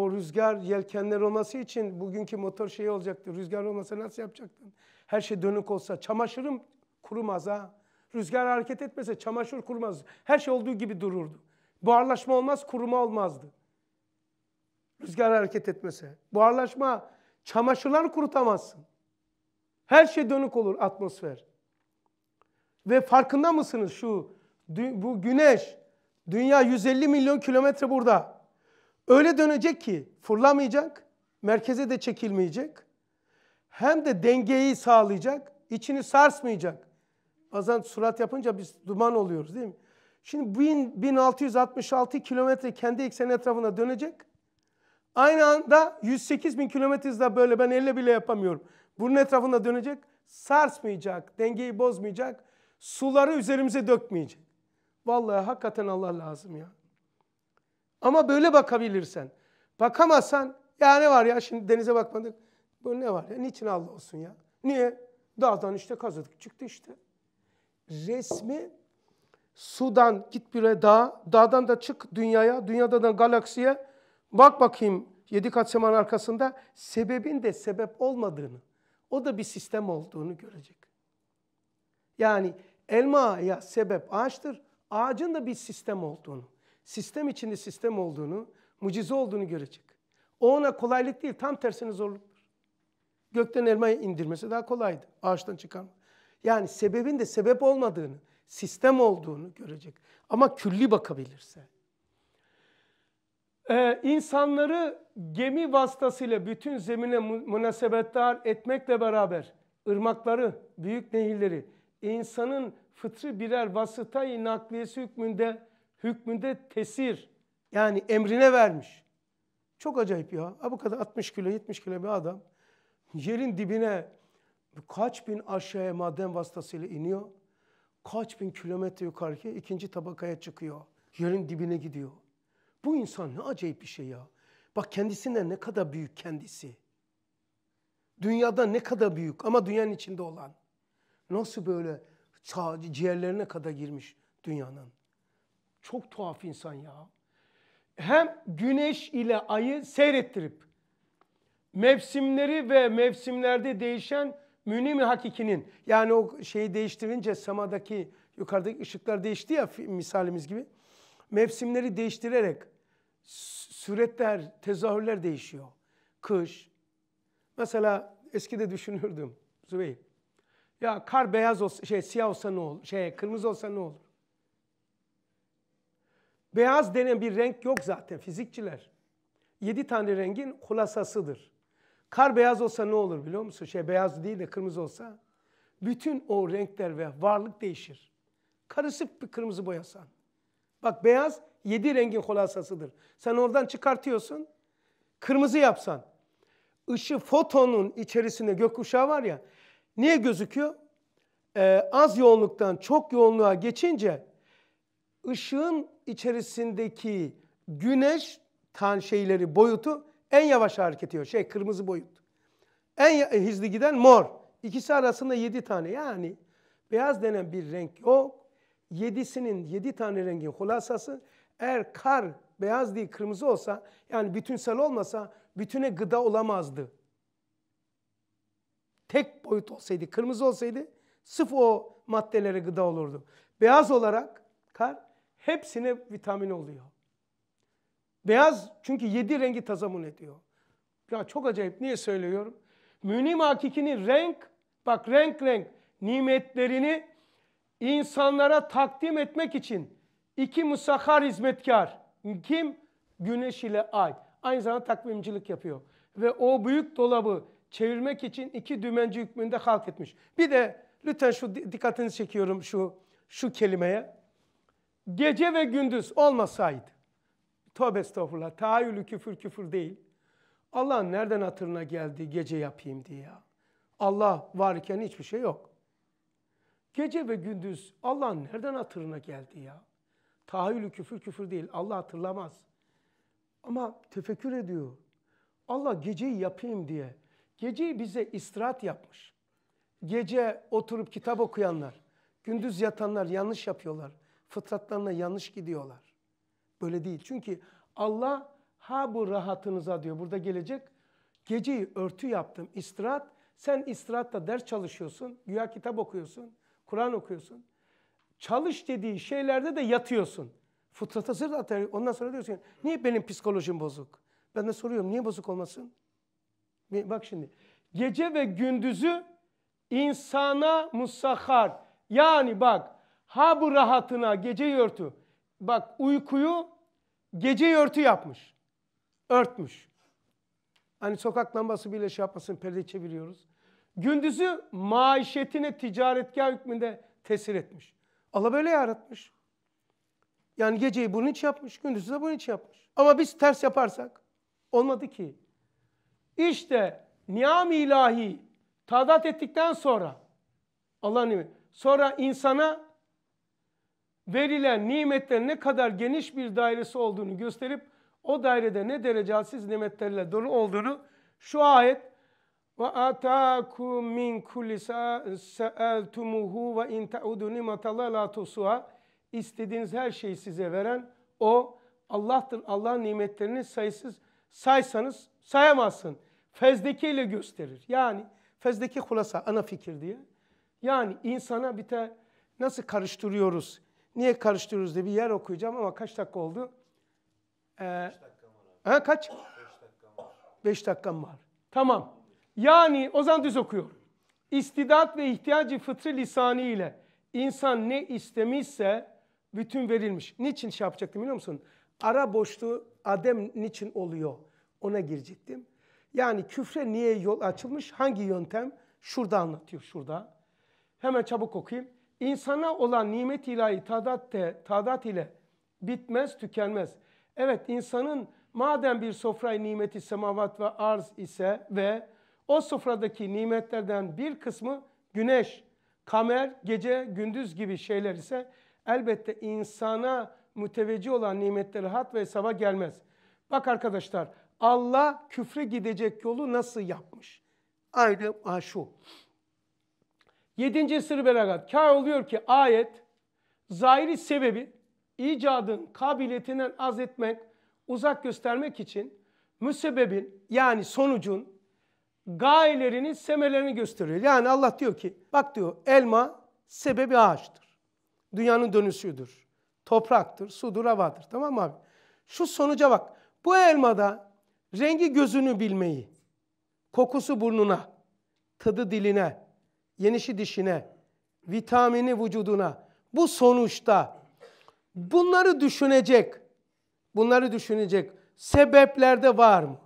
o rüzgar yelkenler olması için bugünkü motor şey olacaktı. Rüzgar olmasa nasıl yapacaktın? Her şey dönük olsa çamaşırım kurumaz ha. Rüzgar hareket etmese çamaşır kurumaz. Her şey olduğu gibi dururdu. Buharlaşma olmaz, kuruma olmazdı. Rüzgar hareket etmese. Buharlaşma çamaşırlar kurutamazsın. Her şey dönük olur atmosfer. Ve farkında mısınız şu bu güneş dünya 150 milyon kilometre burada. Öyle dönecek ki fırlamayacak, merkeze de çekilmeyecek. Hem de dengeyi sağlayacak, içini sarsmayacak. Bazen surat yapınca biz duman oluyoruz değil mi? Şimdi 1666 kilometre kendi ekseni etrafında dönecek. Aynı anda 108 bin kilometre hızla böyle ben elle bile yapamıyorum. Bunun etrafında dönecek, sarsmayacak, dengeyi bozmayacak, suları üzerimize dökmeyecek. Vallahi hakikaten Allah lazım ya. Ama böyle bakabilirsen. Bakamazsan ya ne var ya şimdi denize bakmadık. bu ne var ya? Niçin Allah olsun ya? Niye? Dağdan işte kazıdık çıktı işte. Resmi sudan git bire dağ, dağdan da çık dünyaya, dünyadan da galaksiye. Bak bakayım yedi kat seman arkasında sebebin de sebep olmadığını, o da bir sistem olduğunu görecek. Yani elma ya sebep ağaçtır, ağacın da bir sistem olduğunu sistem içinde sistem olduğunu, mucize olduğunu görecek. O ona kolaylık değil, tam tersine zorluktur. Gökten elma indirmesi daha kolaydı, ağaçtan çıkarma. Yani sebebin de sebep olmadığını, sistem olduğunu görecek. Ama külli bakabilirse. Ee, insanları gemi vasıtasıyla bütün zemine münasebetdar etmekle beraber ırmakları, büyük nehirleri insanın fıtrı birer vasıtayı nakliyesi hükmünde hükmünde tesir yani emrine vermiş. Çok acayip ya. Ha bu kadar 60 kilo 70 kilo bir adam yerin dibine kaç bin aşağıya maden vasıtasıyla iniyor. Kaç bin kilometre yukarıya ikinci tabakaya çıkıyor. Yerin dibine gidiyor. Bu insan ne acayip bir şey ya. Bak kendisinden ne kadar büyük kendisi. Dünyada ne kadar büyük ama dünyanın içinde olan. Nasıl böyle ciğerlerine kadar girmiş dünyanın. Çok tuhaf insan ya. Hem güneş ile ayı seyrettirip mevsimleri ve mevsimlerde değişen münimi hakikinin yani o şeyi değiştirince semadaki yukarıdaki ışıklar değişti ya misalimiz gibi. Mevsimleri değiştirerek süretler, tezahürler değişiyor. Kış. Mesela eskide düşünürdüm Zübeyir. Ya kar beyaz olsa, şey siyah olsa ne olur? Şey kırmızı olsa ne olur? Beyaz denen bir renk yok zaten fizikçiler. Yedi tane rengin hulasasıdır. Kar beyaz olsa ne olur biliyor musun? Şey beyaz değil de kırmızı olsa. Bütün o renkler ve varlık değişir. Karışık bir kırmızı boyasan. Bak beyaz yedi rengin hulasasıdır. Sen oradan çıkartıyorsun. Kırmızı yapsan. Işığı fotonun içerisinde gökkuşağı var ya. Niye gözüküyor? Ee, az yoğunluktan çok yoğunluğa geçince ışığın içerisindeki güneş tan şeyleri boyutu en yavaş hareket ediyor. Şey kırmızı boyut. En e, hızlı giden mor. İkisi arasında yedi tane. Yani beyaz denen bir renk yok. Yedisinin yedi tane rengin hulasası eğer kar beyaz değil kırmızı olsa yani bütünsel olmasa bütüne gıda olamazdı. Tek boyut olsaydı, kırmızı olsaydı sıf o maddelere gıda olurdu. Beyaz olarak kar hepsine vitamin oluyor. Beyaz çünkü yedi rengi tazamun ediyor. Ya çok acayip niye söylüyorum? Münim Hakiki'nin renk, bak renk renk nimetlerini insanlara takdim etmek için iki musahhar hizmetkar. Kim? Güneş ile ay. Aynı zamanda takvimcilik yapıyor. Ve o büyük dolabı çevirmek için iki dümenci hükmünde halk etmiş. Bir de lütfen şu dikkatinizi çekiyorum şu şu kelimeye. Gece ve gündüz olmasaydı. Tövbe estağfurullah. Tahayyülü küfür küfür değil. Allah nereden hatırına geldi gece yapayım diye ya. Allah varken hiçbir şey yok. Gece ve gündüz Allah nereden hatırına geldi ya. Tahayyülü küfür küfür değil. Allah hatırlamaz. Ama tefekkür ediyor. Allah geceyi yapayım diye. Geceyi bize istirahat yapmış. Gece oturup kitap okuyanlar, gündüz yatanlar yanlış yapıyorlar fıtratlarına yanlış gidiyorlar. Böyle değil. Çünkü Allah ha bu rahatınıza diyor. Burada gelecek. Geceyi örtü yaptım. istirahat. Sen istirahatta ders çalışıyorsun. Güya kitap okuyorsun. Kur'an okuyorsun. Çalış dediği şeylerde de yatıyorsun. Fıtrata sırt atar. Ondan sonra diyorsun niye benim psikolojim bozuk? Ben de soruyorum niye bozuk olmasın? Bak şimdi. Gece ve gündüzü insana musahhar. Yani bak Ha bu rahatına gece yörtü. Bak uykuyu gece yörtü yapmış. Örtmüş. Hani sokak lambası bile şey yapmasın perde çeviriyoruz. Gündüzü maişetine ticaretgah hükmünde tesir etmiş. Allah böyle yaratmış. Yani geceyi bunun için yapmış, gündüzü de bunun için yapmış. Ama biz ters yaparsak olmadı ki. İşte niyam ilahi tadat ettikten sonra Allah'ın sonra insana verilen nimetlerin ne kadar geniş bir dairesi olduğunu gösterip o dairede ne derece derecesiz nimetlerle dolu olduğunu şu ayet ve atakum min kulli sa'altumuhu ve in ta'udu nimetallahi la tusuha istediğiniz her şeyi size veren o Allah'tır. Allah'ın nimetlerini sayısız saysanız sayamazsın. Fezdeki ile gösterir. Yani fezdeki kulasa ana fikir diye. Yani insana bir de nasıl karıştırıyoruz? Niye karıştırıyoruz diye bir yer okuyacağım ama kaç dakika oldu? Ee, beş dakikam var. Ha, kaç? Beş dakika var. Beş dakikam var. Tamam. Yani o zaman düz okuyor. İstidat ve ihtiyacı fıtri lisanı ile insan ne istemişse bütün verilmiş. Niçin şey yapacaktım biliyor musun? Ara boşluğu adem niçin oluyor? Ona girecektim. Yani küfre niye yol açılmış? Hangi yöntem? Şurada anlatıyor şurada. Hemen çabuk okuyayım. İnsana olan nimet ilahi tadatte, tadat ile bitmez, tükenmez. Evet insanın madem bir sofrayı nimeti semavat ve arz ise ve o sofradaki nimetlerden bir kısmı güneş, kamer, gece, gündüz gibi şeyler ise elbette insana müteveccih olan nimetleri hat ve hesaba gelmez. Bak arkadaşlar Allah küfre gidecek yolu nasıl yapmış? Aynı şu. Yedinci sır belagat. Kâ oluyor ki ayet zahiri sebebi icadın kabiliyetinden az etmek, uzak göstermek için müsebbebin yani sonucun gayelerinin semelerini gösteriyor. Yani Allah diyor ki bak diyor elma sebebi ağaçtır. Dünyanın dönüşüdür. Topraktır, sudur, havadır. Tamam mı abi? Şu sonuca bak. Bu elmada rengi gözünü bilmeyi, kokusu burnuna, tadı diline, yenişi dişine, vitamini vücuduna. Bu sonuçta bunları düşünecek, bunları düşünecek sebeplerde var mı?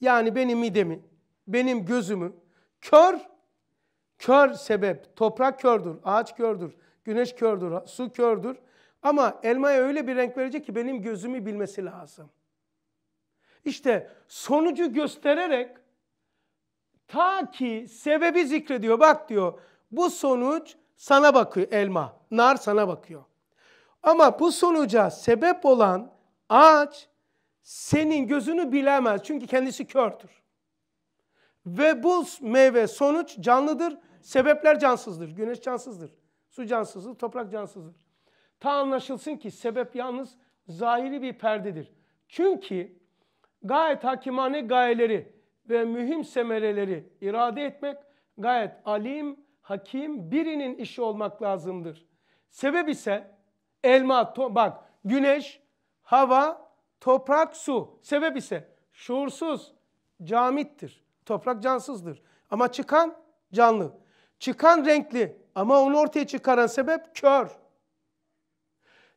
Yani benim midemi, benim gözümü kör, kör sebep. Toprak kördür, ağaç kördür, güneş kördür, su kördür. Ama elmaya öyle bir renk verecek ki benim gözümü bilmesi lazım. İşte sonucu göstererek Ta ki sebebi zikrediyor. Bak diyor bu sonuç sana bakıyor elma. Nar sana bakıyor. Ama bu sonuca sebep olan ağaç senin gözünü bilemez. Çünkü kendisi kördür. Ve bu meyve sonuç canlıdır. Sebepler cansızdır. Güneş cansızdır. Su cansızdır. Toprak cansızdır. Ta anlaşılsın ki sebep yalnız zahiri bir perdedir. Çünkü gayet hakimane gayeleri ve mühim semereleri irade etmek gayet alim, hakim birinin işi olmak lazımdır. Sebep ise elma, bak güneş, hava, toprak, su. Sebep ise şuursuz, camittir. Toprak cansızdır. Ama çıkan canlı. Çıkan renkli ama onu ortaya çıkaran sebep kör.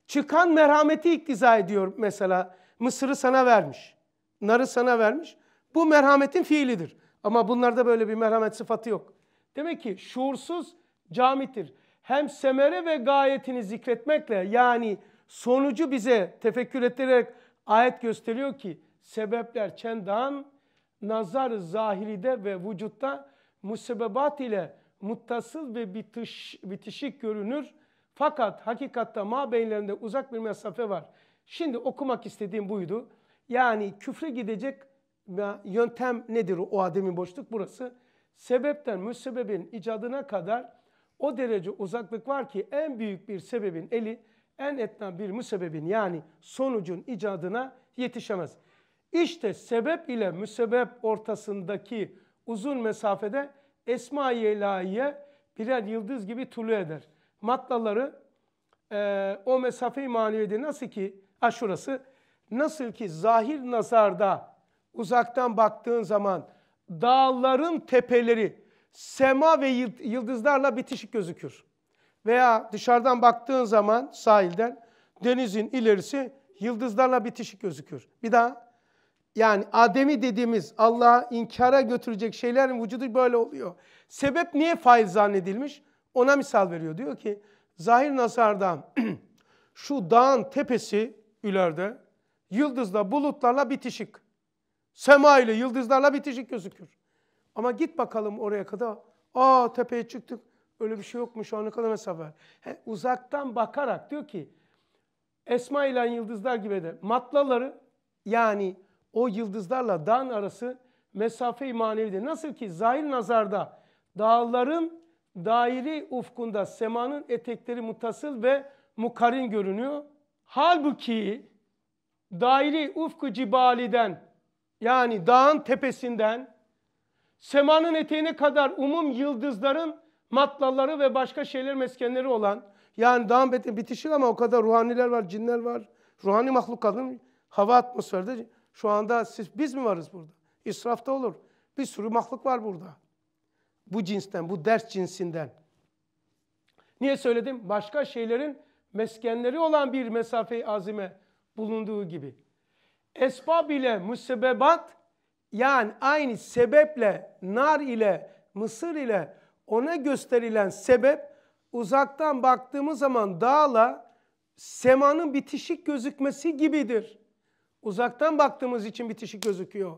Çıkan merhameti iktiza ediyor mesela. Mısır'ı sana vermiş. Narı sana vermiş. Bu merhametin fiilidir. Ama bunlarda böyle bir merhamet sıfatı yok. Demek ki şuursuz camittir. Hem semere ve gayetini zikretmekle yani sonucu bize tefekkür ettirerek ayet gösteriyor ki sebepler çendan nazar zahiride ve vücutta musebbebat ile muttasıl ve bitiş, bitişik görünür. Fakat hakikatta ma beyinlerinde uzak bir mesafe var. Şimdi okumak istediğim buydu. Yani küfre gidecek yöntem nedir o ademi boşluk? Burası sebepten müsebebin icadına kadar o derece uzaklık var ki en büyük bir sebebin eli en etna bir müsebebin yani sonucun icadına yetişemez. İşte sebep ile müsebep ortasındaki uzun mesafede Esma-i İlahiye birer yıldız gibi tulu eder. Matlaları e, o mesafeyi i maneviyede nasıl ki, ha şurası, nasıl ki zahir nazarda uzaktan baktığın zaman dağların tepeleri sema ve yıldızlarla bitişik gözükür. Veya dışarıdan baktığın zaman sahilden denizin ilerisi yıldızlarla bitişik gözükür. Bir daha yani Adem'i dediğimiz Allah'a inkara götürecek şeylerin vücudu böyle oluyor. Sebep niye fail zannedilmiş? Ona misal veriyor. Diyor ki zahir nazardan şu dağın tepesi ileride yıldızla bulutlarla bitişik. Sema ile yıldızlarla bitişik gözükür. Ama git bakalım oraya kadar. Aa tepeye çıktık. Öyle bir şey yokmuş. Şu ne kadar mesafe var. He, uzaktan bakarak diyor ki Esma ile yıldızlar gibi de matlaları yani o yıldızlarla dağın arası mesafe manevidir. Nasıl ki zahir nazarda dağların daire ufkunda semanın etekleri mutasıl ve mukarin görünüyor. Halbuki daire ufku cibaliden yani dağın tepesinden semanın eteğine kadar umum yıldızların matlaları ve başka şeyler meskenleri olan yani dağın bitişir ama o kadar ruhaniler var, cinler var. Ruhani mahluk kadın hava atmosferde şu anda siz, biz mi varız burada? İsrafta olur. Bir sürü mahluk var burada. Bu cinsten, bu ders cinsinden. Niye söyledim? Başka şeylerin meskenleri olan bir mesafe azime bulunduğu gibi esbab ile müsebbebat yani aynı sebeple nar ile mısır ile ona gösterilen sebep uzaktan baktığımız zaman dağla semanın bitişik gözükmesi gibidir. Uzaktan baktığımız için bitişik gözüküyor.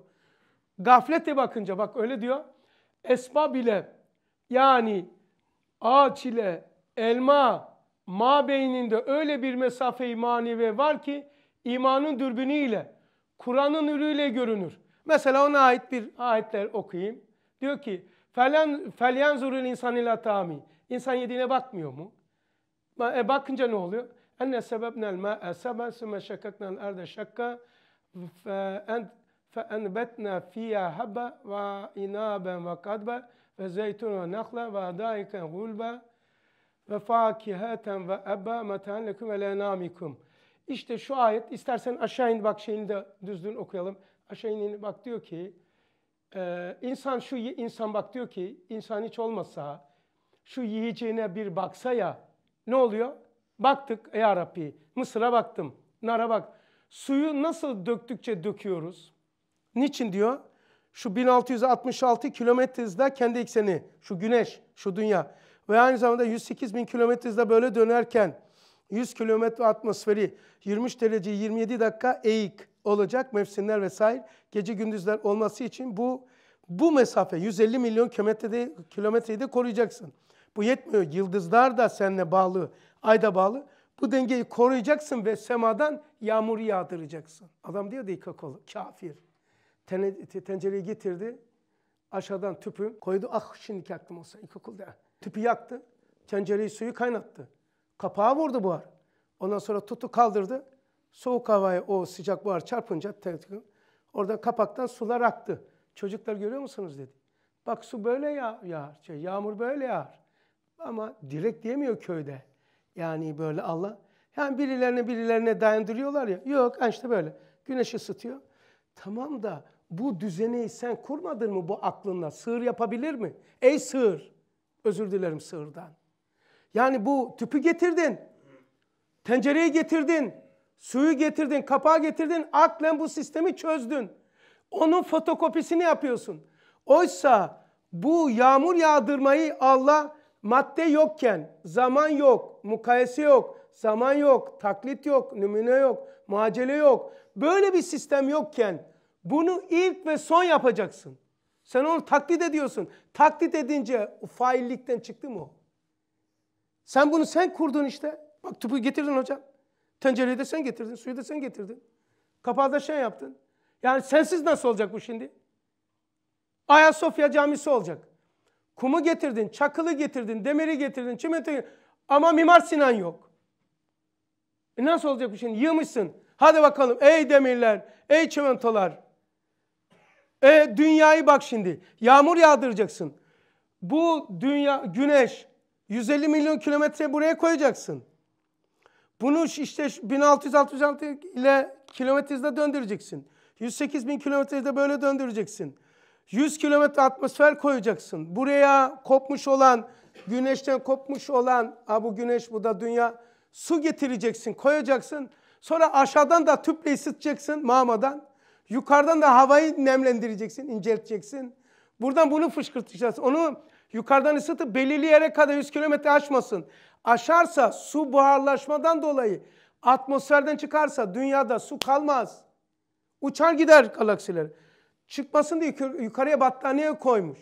Gaflete bakınca bak öyle diyor. Esbab ile yani ağaç ile elma ma beyninde öyle bir mesafe mesafeyi ve var ki imanın dürbünü ile Kur'an'ın ürüyle görünür. Mesela ona ait bir ayetler okuyayım. Diyor ki "Felen felyan zurul insan ila tami. İnsan yediğine bakmıyor mu? E bakınca ne oluyor? Enne sebebnel ma'e seben süme şakaknel erde şakka fe enbetne fiyâ habbe ve inâben ve kadbe ve zeytun ve nakle ve daiken gulbe ve fakiheten ve ebbe meten lekum ve lenamikum.'' İşte şu ayet, istersen aşağı in bak şeyini de düzgün okuyalım. Aşağı in bak diyor ki, e, insan şu insan bak diyor ki, insan hiç olmasa şu yiyeceğine bir baksa ya, ne oluyor? Baktık ya Rabbi, Mısır'a baktım, Nar'a bak. Suyu nasıl döktükçe döküyoruz? Niçin diyor? Şu 1666 kilometre hızda kendi ekseni, şu güneş, şu dünya ve aynı zamanda 108 bin kilometre hızda böyle dönerken 100 kilometre atmosferi 23 derece 27 dakika eğik olacak mevsimler vesaire gece gündüzler olması için bu bu mesafe 150 milyon kilometrede, kilometreyi de koruyacaksın. Bu yetmiyor. Yıldızlar da seninle bağlı, ay da bağlı. Bu dengeyi koruyacaksın ve semadan yağmur yağdıracaksın. Adam diyor da İkakolu, kafir. Ten, tencereyi getirdi, aşağıdan tüpü koydu. Ah şimdi aklım olsa İkakolu Tüpü yaktı, tencereyi suyu kaynattı. Kapağı vurdu buhar. Ondan sonra tuttu kaldırdı. Soğuk havaya o sıcak buhar çarpınca orada kapaktan sular aktı. Çocuklar görüyor musunuz dedi. Bak su böyle yağ yağar. Şey, yağmur böyle yağar. Ama direkt diyemiyor köyde. Yani böyle Allah. Yani birilerine birilerine dayandırıyorlar ya. Yok işte böyle. Güneş ısıtıyor. Tamam da bu düzeni sen kurmadın mı bu aklınla? Sığır yapabilir mi? Ey sığır! Özür dilerim sığırdan. Yani bu tüpü getirdin, tencereyi getirdin, suyu getirdin, kapağı getirdin, aklen bu sistemi çözdün. Onun fotokopisini yapıyorsun. Oysa bu yağmur yağdırmayı Allah madde yokken, zaman yok, mukayese yok, zaman yok, taklit yok, numune yok, muacele yok. Böyle bir sistem yokken bunu ilk ve son yapacaksın. Sen onu taklit ediyorsun. Taklit edince faillikten çıktı mı o? Sen bunu sen kurdun işte. Bak tüpü getirdin hocam. Tencereyi de sen getirdin, suyu da sen getirdin. Kapağı da sen yaptın. Yani sensiz nasıl olacak bu şimdi? Ayasofya camisi olacak. Kumu getirdin, çakılı getirdin, demiri getirdin, çimento Ama Mimar Sinan yok. E nasıl olacak bu şimdi? Yığmışsın. Hadi bakalım ey demirler, ey çimentolar. E dünyayı bak şimdi. Yağmur yağdıracaksın. Bu dünya, güneş, 150 milyon kilometre buraya koyacaksın. Bunu işte 1666 ile kilometrede döndüreceksin. 108 bin kilometrede böyle döndüreceksin. 100 kilometre atmosfer koyacaksın. Buraya kopmuş olan, güneşten kopmuş olan, ha bu güneş bu da dünya, su getireceksin, koyacaksın. Sonra aşağıdan da tüple ısıtacaksın mamadan. Yukarıdan da havayı nemlendireceksin, incelteceksin. Buradan bunu fışkırtacaksın. Onu Yukarıdan ısıtıp belirli yere kadar 100 kilometre aşmasın. Aşarsa su buharlaşmadan dolayı atmosferden çıkarsa dünyada su kalmaz. Uçar gider galaksiler. Çıkmasın diye yukarıya battaniye koymuş.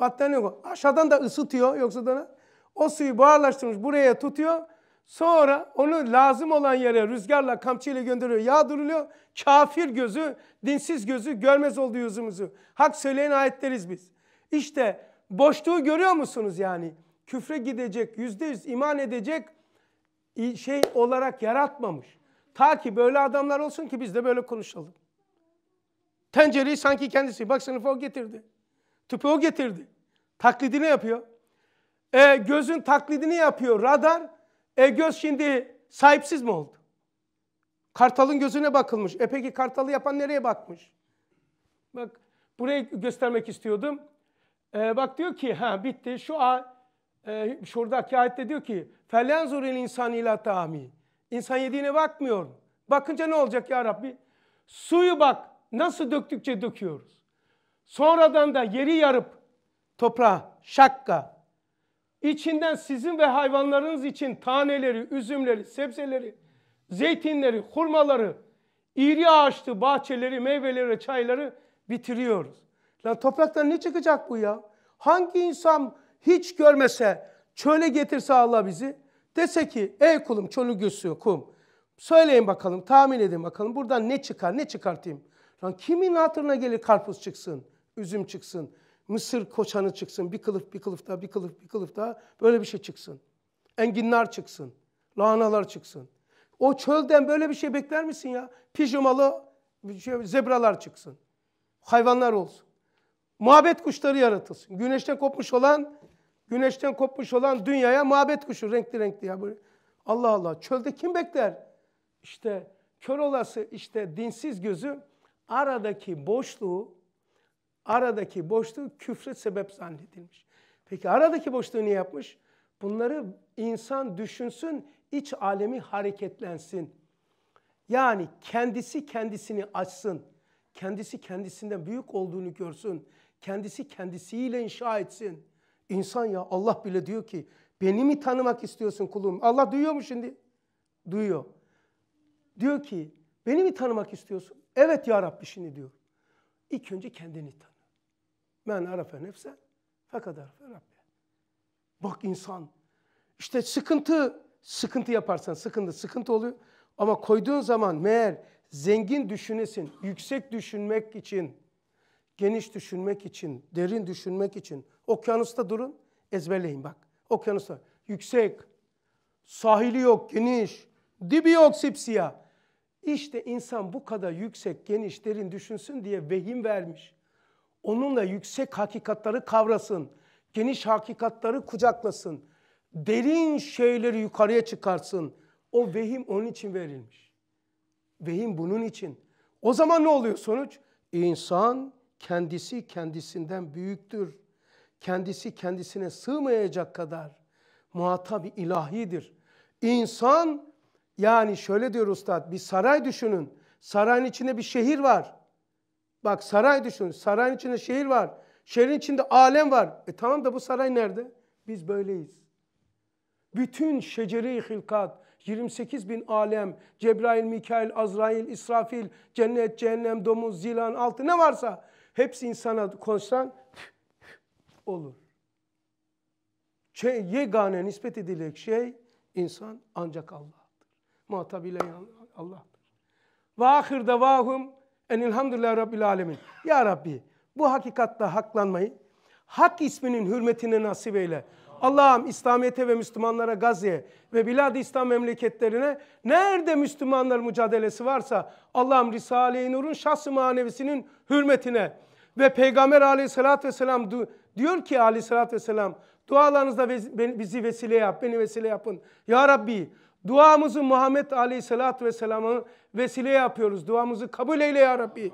Battaniye koy. Aşağıdan da ısıtıyor yoksa da o suyu buharlaştırmış buraya tutuyor. Sonra onu lazım olan yere rüzgarla kamçıyla gönderiyor. Yağdırılıyor. Kafir gözü, dinsiz gözü görmez oldu yüzümüzü. Hak söyleyen ayetleriz biz. İşte boşluğu görüyor musunuz yani? Küfre gidecek, yüzde yüz iman edecek şey olarak yaratmamış. Ta ki böyle adamlar olsun ki biz de böyle konuşalım. Tencereyi sanki kendisi. Bak sınıfa o getirdi. Tüpü o getirdi. Taklidini yapıyor. E, gözün taklidini yapıyor radar. E, göz şimdi sahipsiz mi oldu? Kartalın gözüne bakılmış. E peki kartalı yapan nereye bakmış? Bak burayı göstermek istiyordum. E, bak diyor ki ha bitti şu a, e, şuradaki ayette diyor ki فَلَنْزُرِ insan اِلَى تَعْمِي İnsan yediğine bakmıyor. Bakınca ne olacak ya Rabbi? Suyu bak nasıl döktükçe döküyoruz. Sonradan da yeri yarıp toprağa şakka içinden sizin ve hayvanlarınız için taneleri, üzümleri, sebzeleri, zeytinleri, hurmaları, iri ağaçlı bahçeleri, meyveleri, çayları bitiriyoruz. Lan topraktan ne çıkacak bu ya? Hangi insan hiç görmese, çöle getirse Allah bizi, dese ki ey kulum çölü gözüyor kum. Söyleyin bakalım, tahmin edin bakalım buradan ne çıkar, ne çıkartayım? Lan kimin hatırına gelir karpuz çıksın, üzüm çıksın, mısır koçanı çıksın, bir kılıf bir kılıf daha, bir kılıf bir kılıf daha böyle bir şey çıksın. Enginler çıksın, lahanalar çıksın. O çölden böyle bir şey bekler misin ya? Pijamalı şey, zebralar çıksın. Hayvanlar olsun muhabbet kuşları yaratılsın. Güneşten kopmuş olan güneşten kopmuş olan dünyaya muhabbet kuşu renkli renkli ya böyle. Allah Allah çölde kim bekler? İşte kör olası işte dinsiz gözü aradaki boşluğu aradaki boşluğu küfre sebep zannedilmiş. Peki aradaki boşluğu niye yapmış? Bunları insan düşünsün, iç alemi hareketlensin. Yani kendisi kendisini açsın. Kendisi kendisinden büyük olduğunu görsün. Kendisi kendisiyle inşa etsin. İnsan ya Allah bile diyor ki beni mi tanımak istiyorsun kulum? Allah duyuyor mu şimdi? Duyuyor. Diyor ki beni mi tanımak istiyorsun? Evet ya Rabbi şimdi diyor. İlk önce kendini tanı. Men arafe nefse fakat arafe Rabbi. Bak insan işte sıkıntı sıkıntı yaparsan sıkıntı sıkıntı oluyor. Ama koyduğun zaman meğer zengin düşünesin, yüksek düşünmek için geniş düşünmek için, derin düşünmek için okyanusta durun, ezberleyin bak. Okyanusta yüksek, sahili yok, geniş, dibi yok sipsiyah. İşte insan bu kadar yüksek, geniş, derin düşünsün diye vehim vermiş. Onunla yüksek hakikatları kavrasın, geniş hakikatları kucaklasın, derin şeyleri yukarıya çıkarsın. O vehim onun için verilmiş. Vehim bunun için. O zaman ne oluyor sonuç? İnsan kendisi kendisinden büyüktür. Kendisi kendisine sığmayacak kadar muhatap ilahidir. İnsan yani şöyle diyor ustad bir saray düşünün. Sarayın içinde bir şehir var. Bak saray düşünün. Sarayın içinde şehir var. Şehrin içinde alem var. E tamam da bu saray nerede? Biz böyleyiz. Bütün şeceri hilkat, 28 bin alem, Cebrail, Mikail, Azrail, İsrafil, cennet, cehennem, domuz, zilan, altı ne varsa Hepsi insana konsan olur. Şey, yegane nispet edilecek şey insan ancak Allah'tır. Muhatap ile Allah'tır. Ve ahir en enilhamdülillah rabbil alemin. Ya Rabbi bu hakikatta haklanmayı hak isminin hürmetine nasip eyle. Allah'ım İslamiyet'e ve Müslümanlara Gazze'ye ve bilad İslam memleketlerine nerede Müslümanlar mücadelesi varsa Allah'ım Risale-i Nur'un şahsı manevisinin hürmetine ve Peygamber aleyhissalatü vesselam diyor ki aleyhissalatü vesselam dualarınızda bizi vesile yap, beni vesile yapın. Ya Rabbi duamızı Muhammed aleyhissalatü vesselam'ı vesile yapıyoruz. Duamızı kabul eyle ya Rabbi.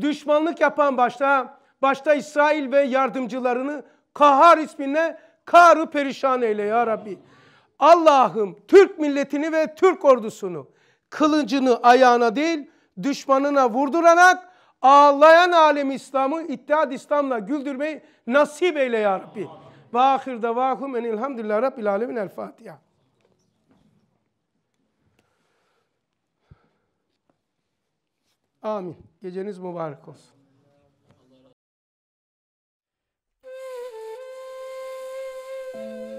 Düşmanlık yapan başta, başta İsrail ve yardımcılarını Kahar isminle karı perişan eyle ya Rabbi. Allah'ım Türk milletini ve Türk ordusunu kılıcını ayağına değil düşmanına vurduranak ağlayan alem İslam'ı İttihad İslam'la güldürmeyi nasip eyle ya Rabbi. Ve davahum en elhamdülillah Rabbil alemin el Fatiha. Amin. Geceniz mübarek olsun. Thank you.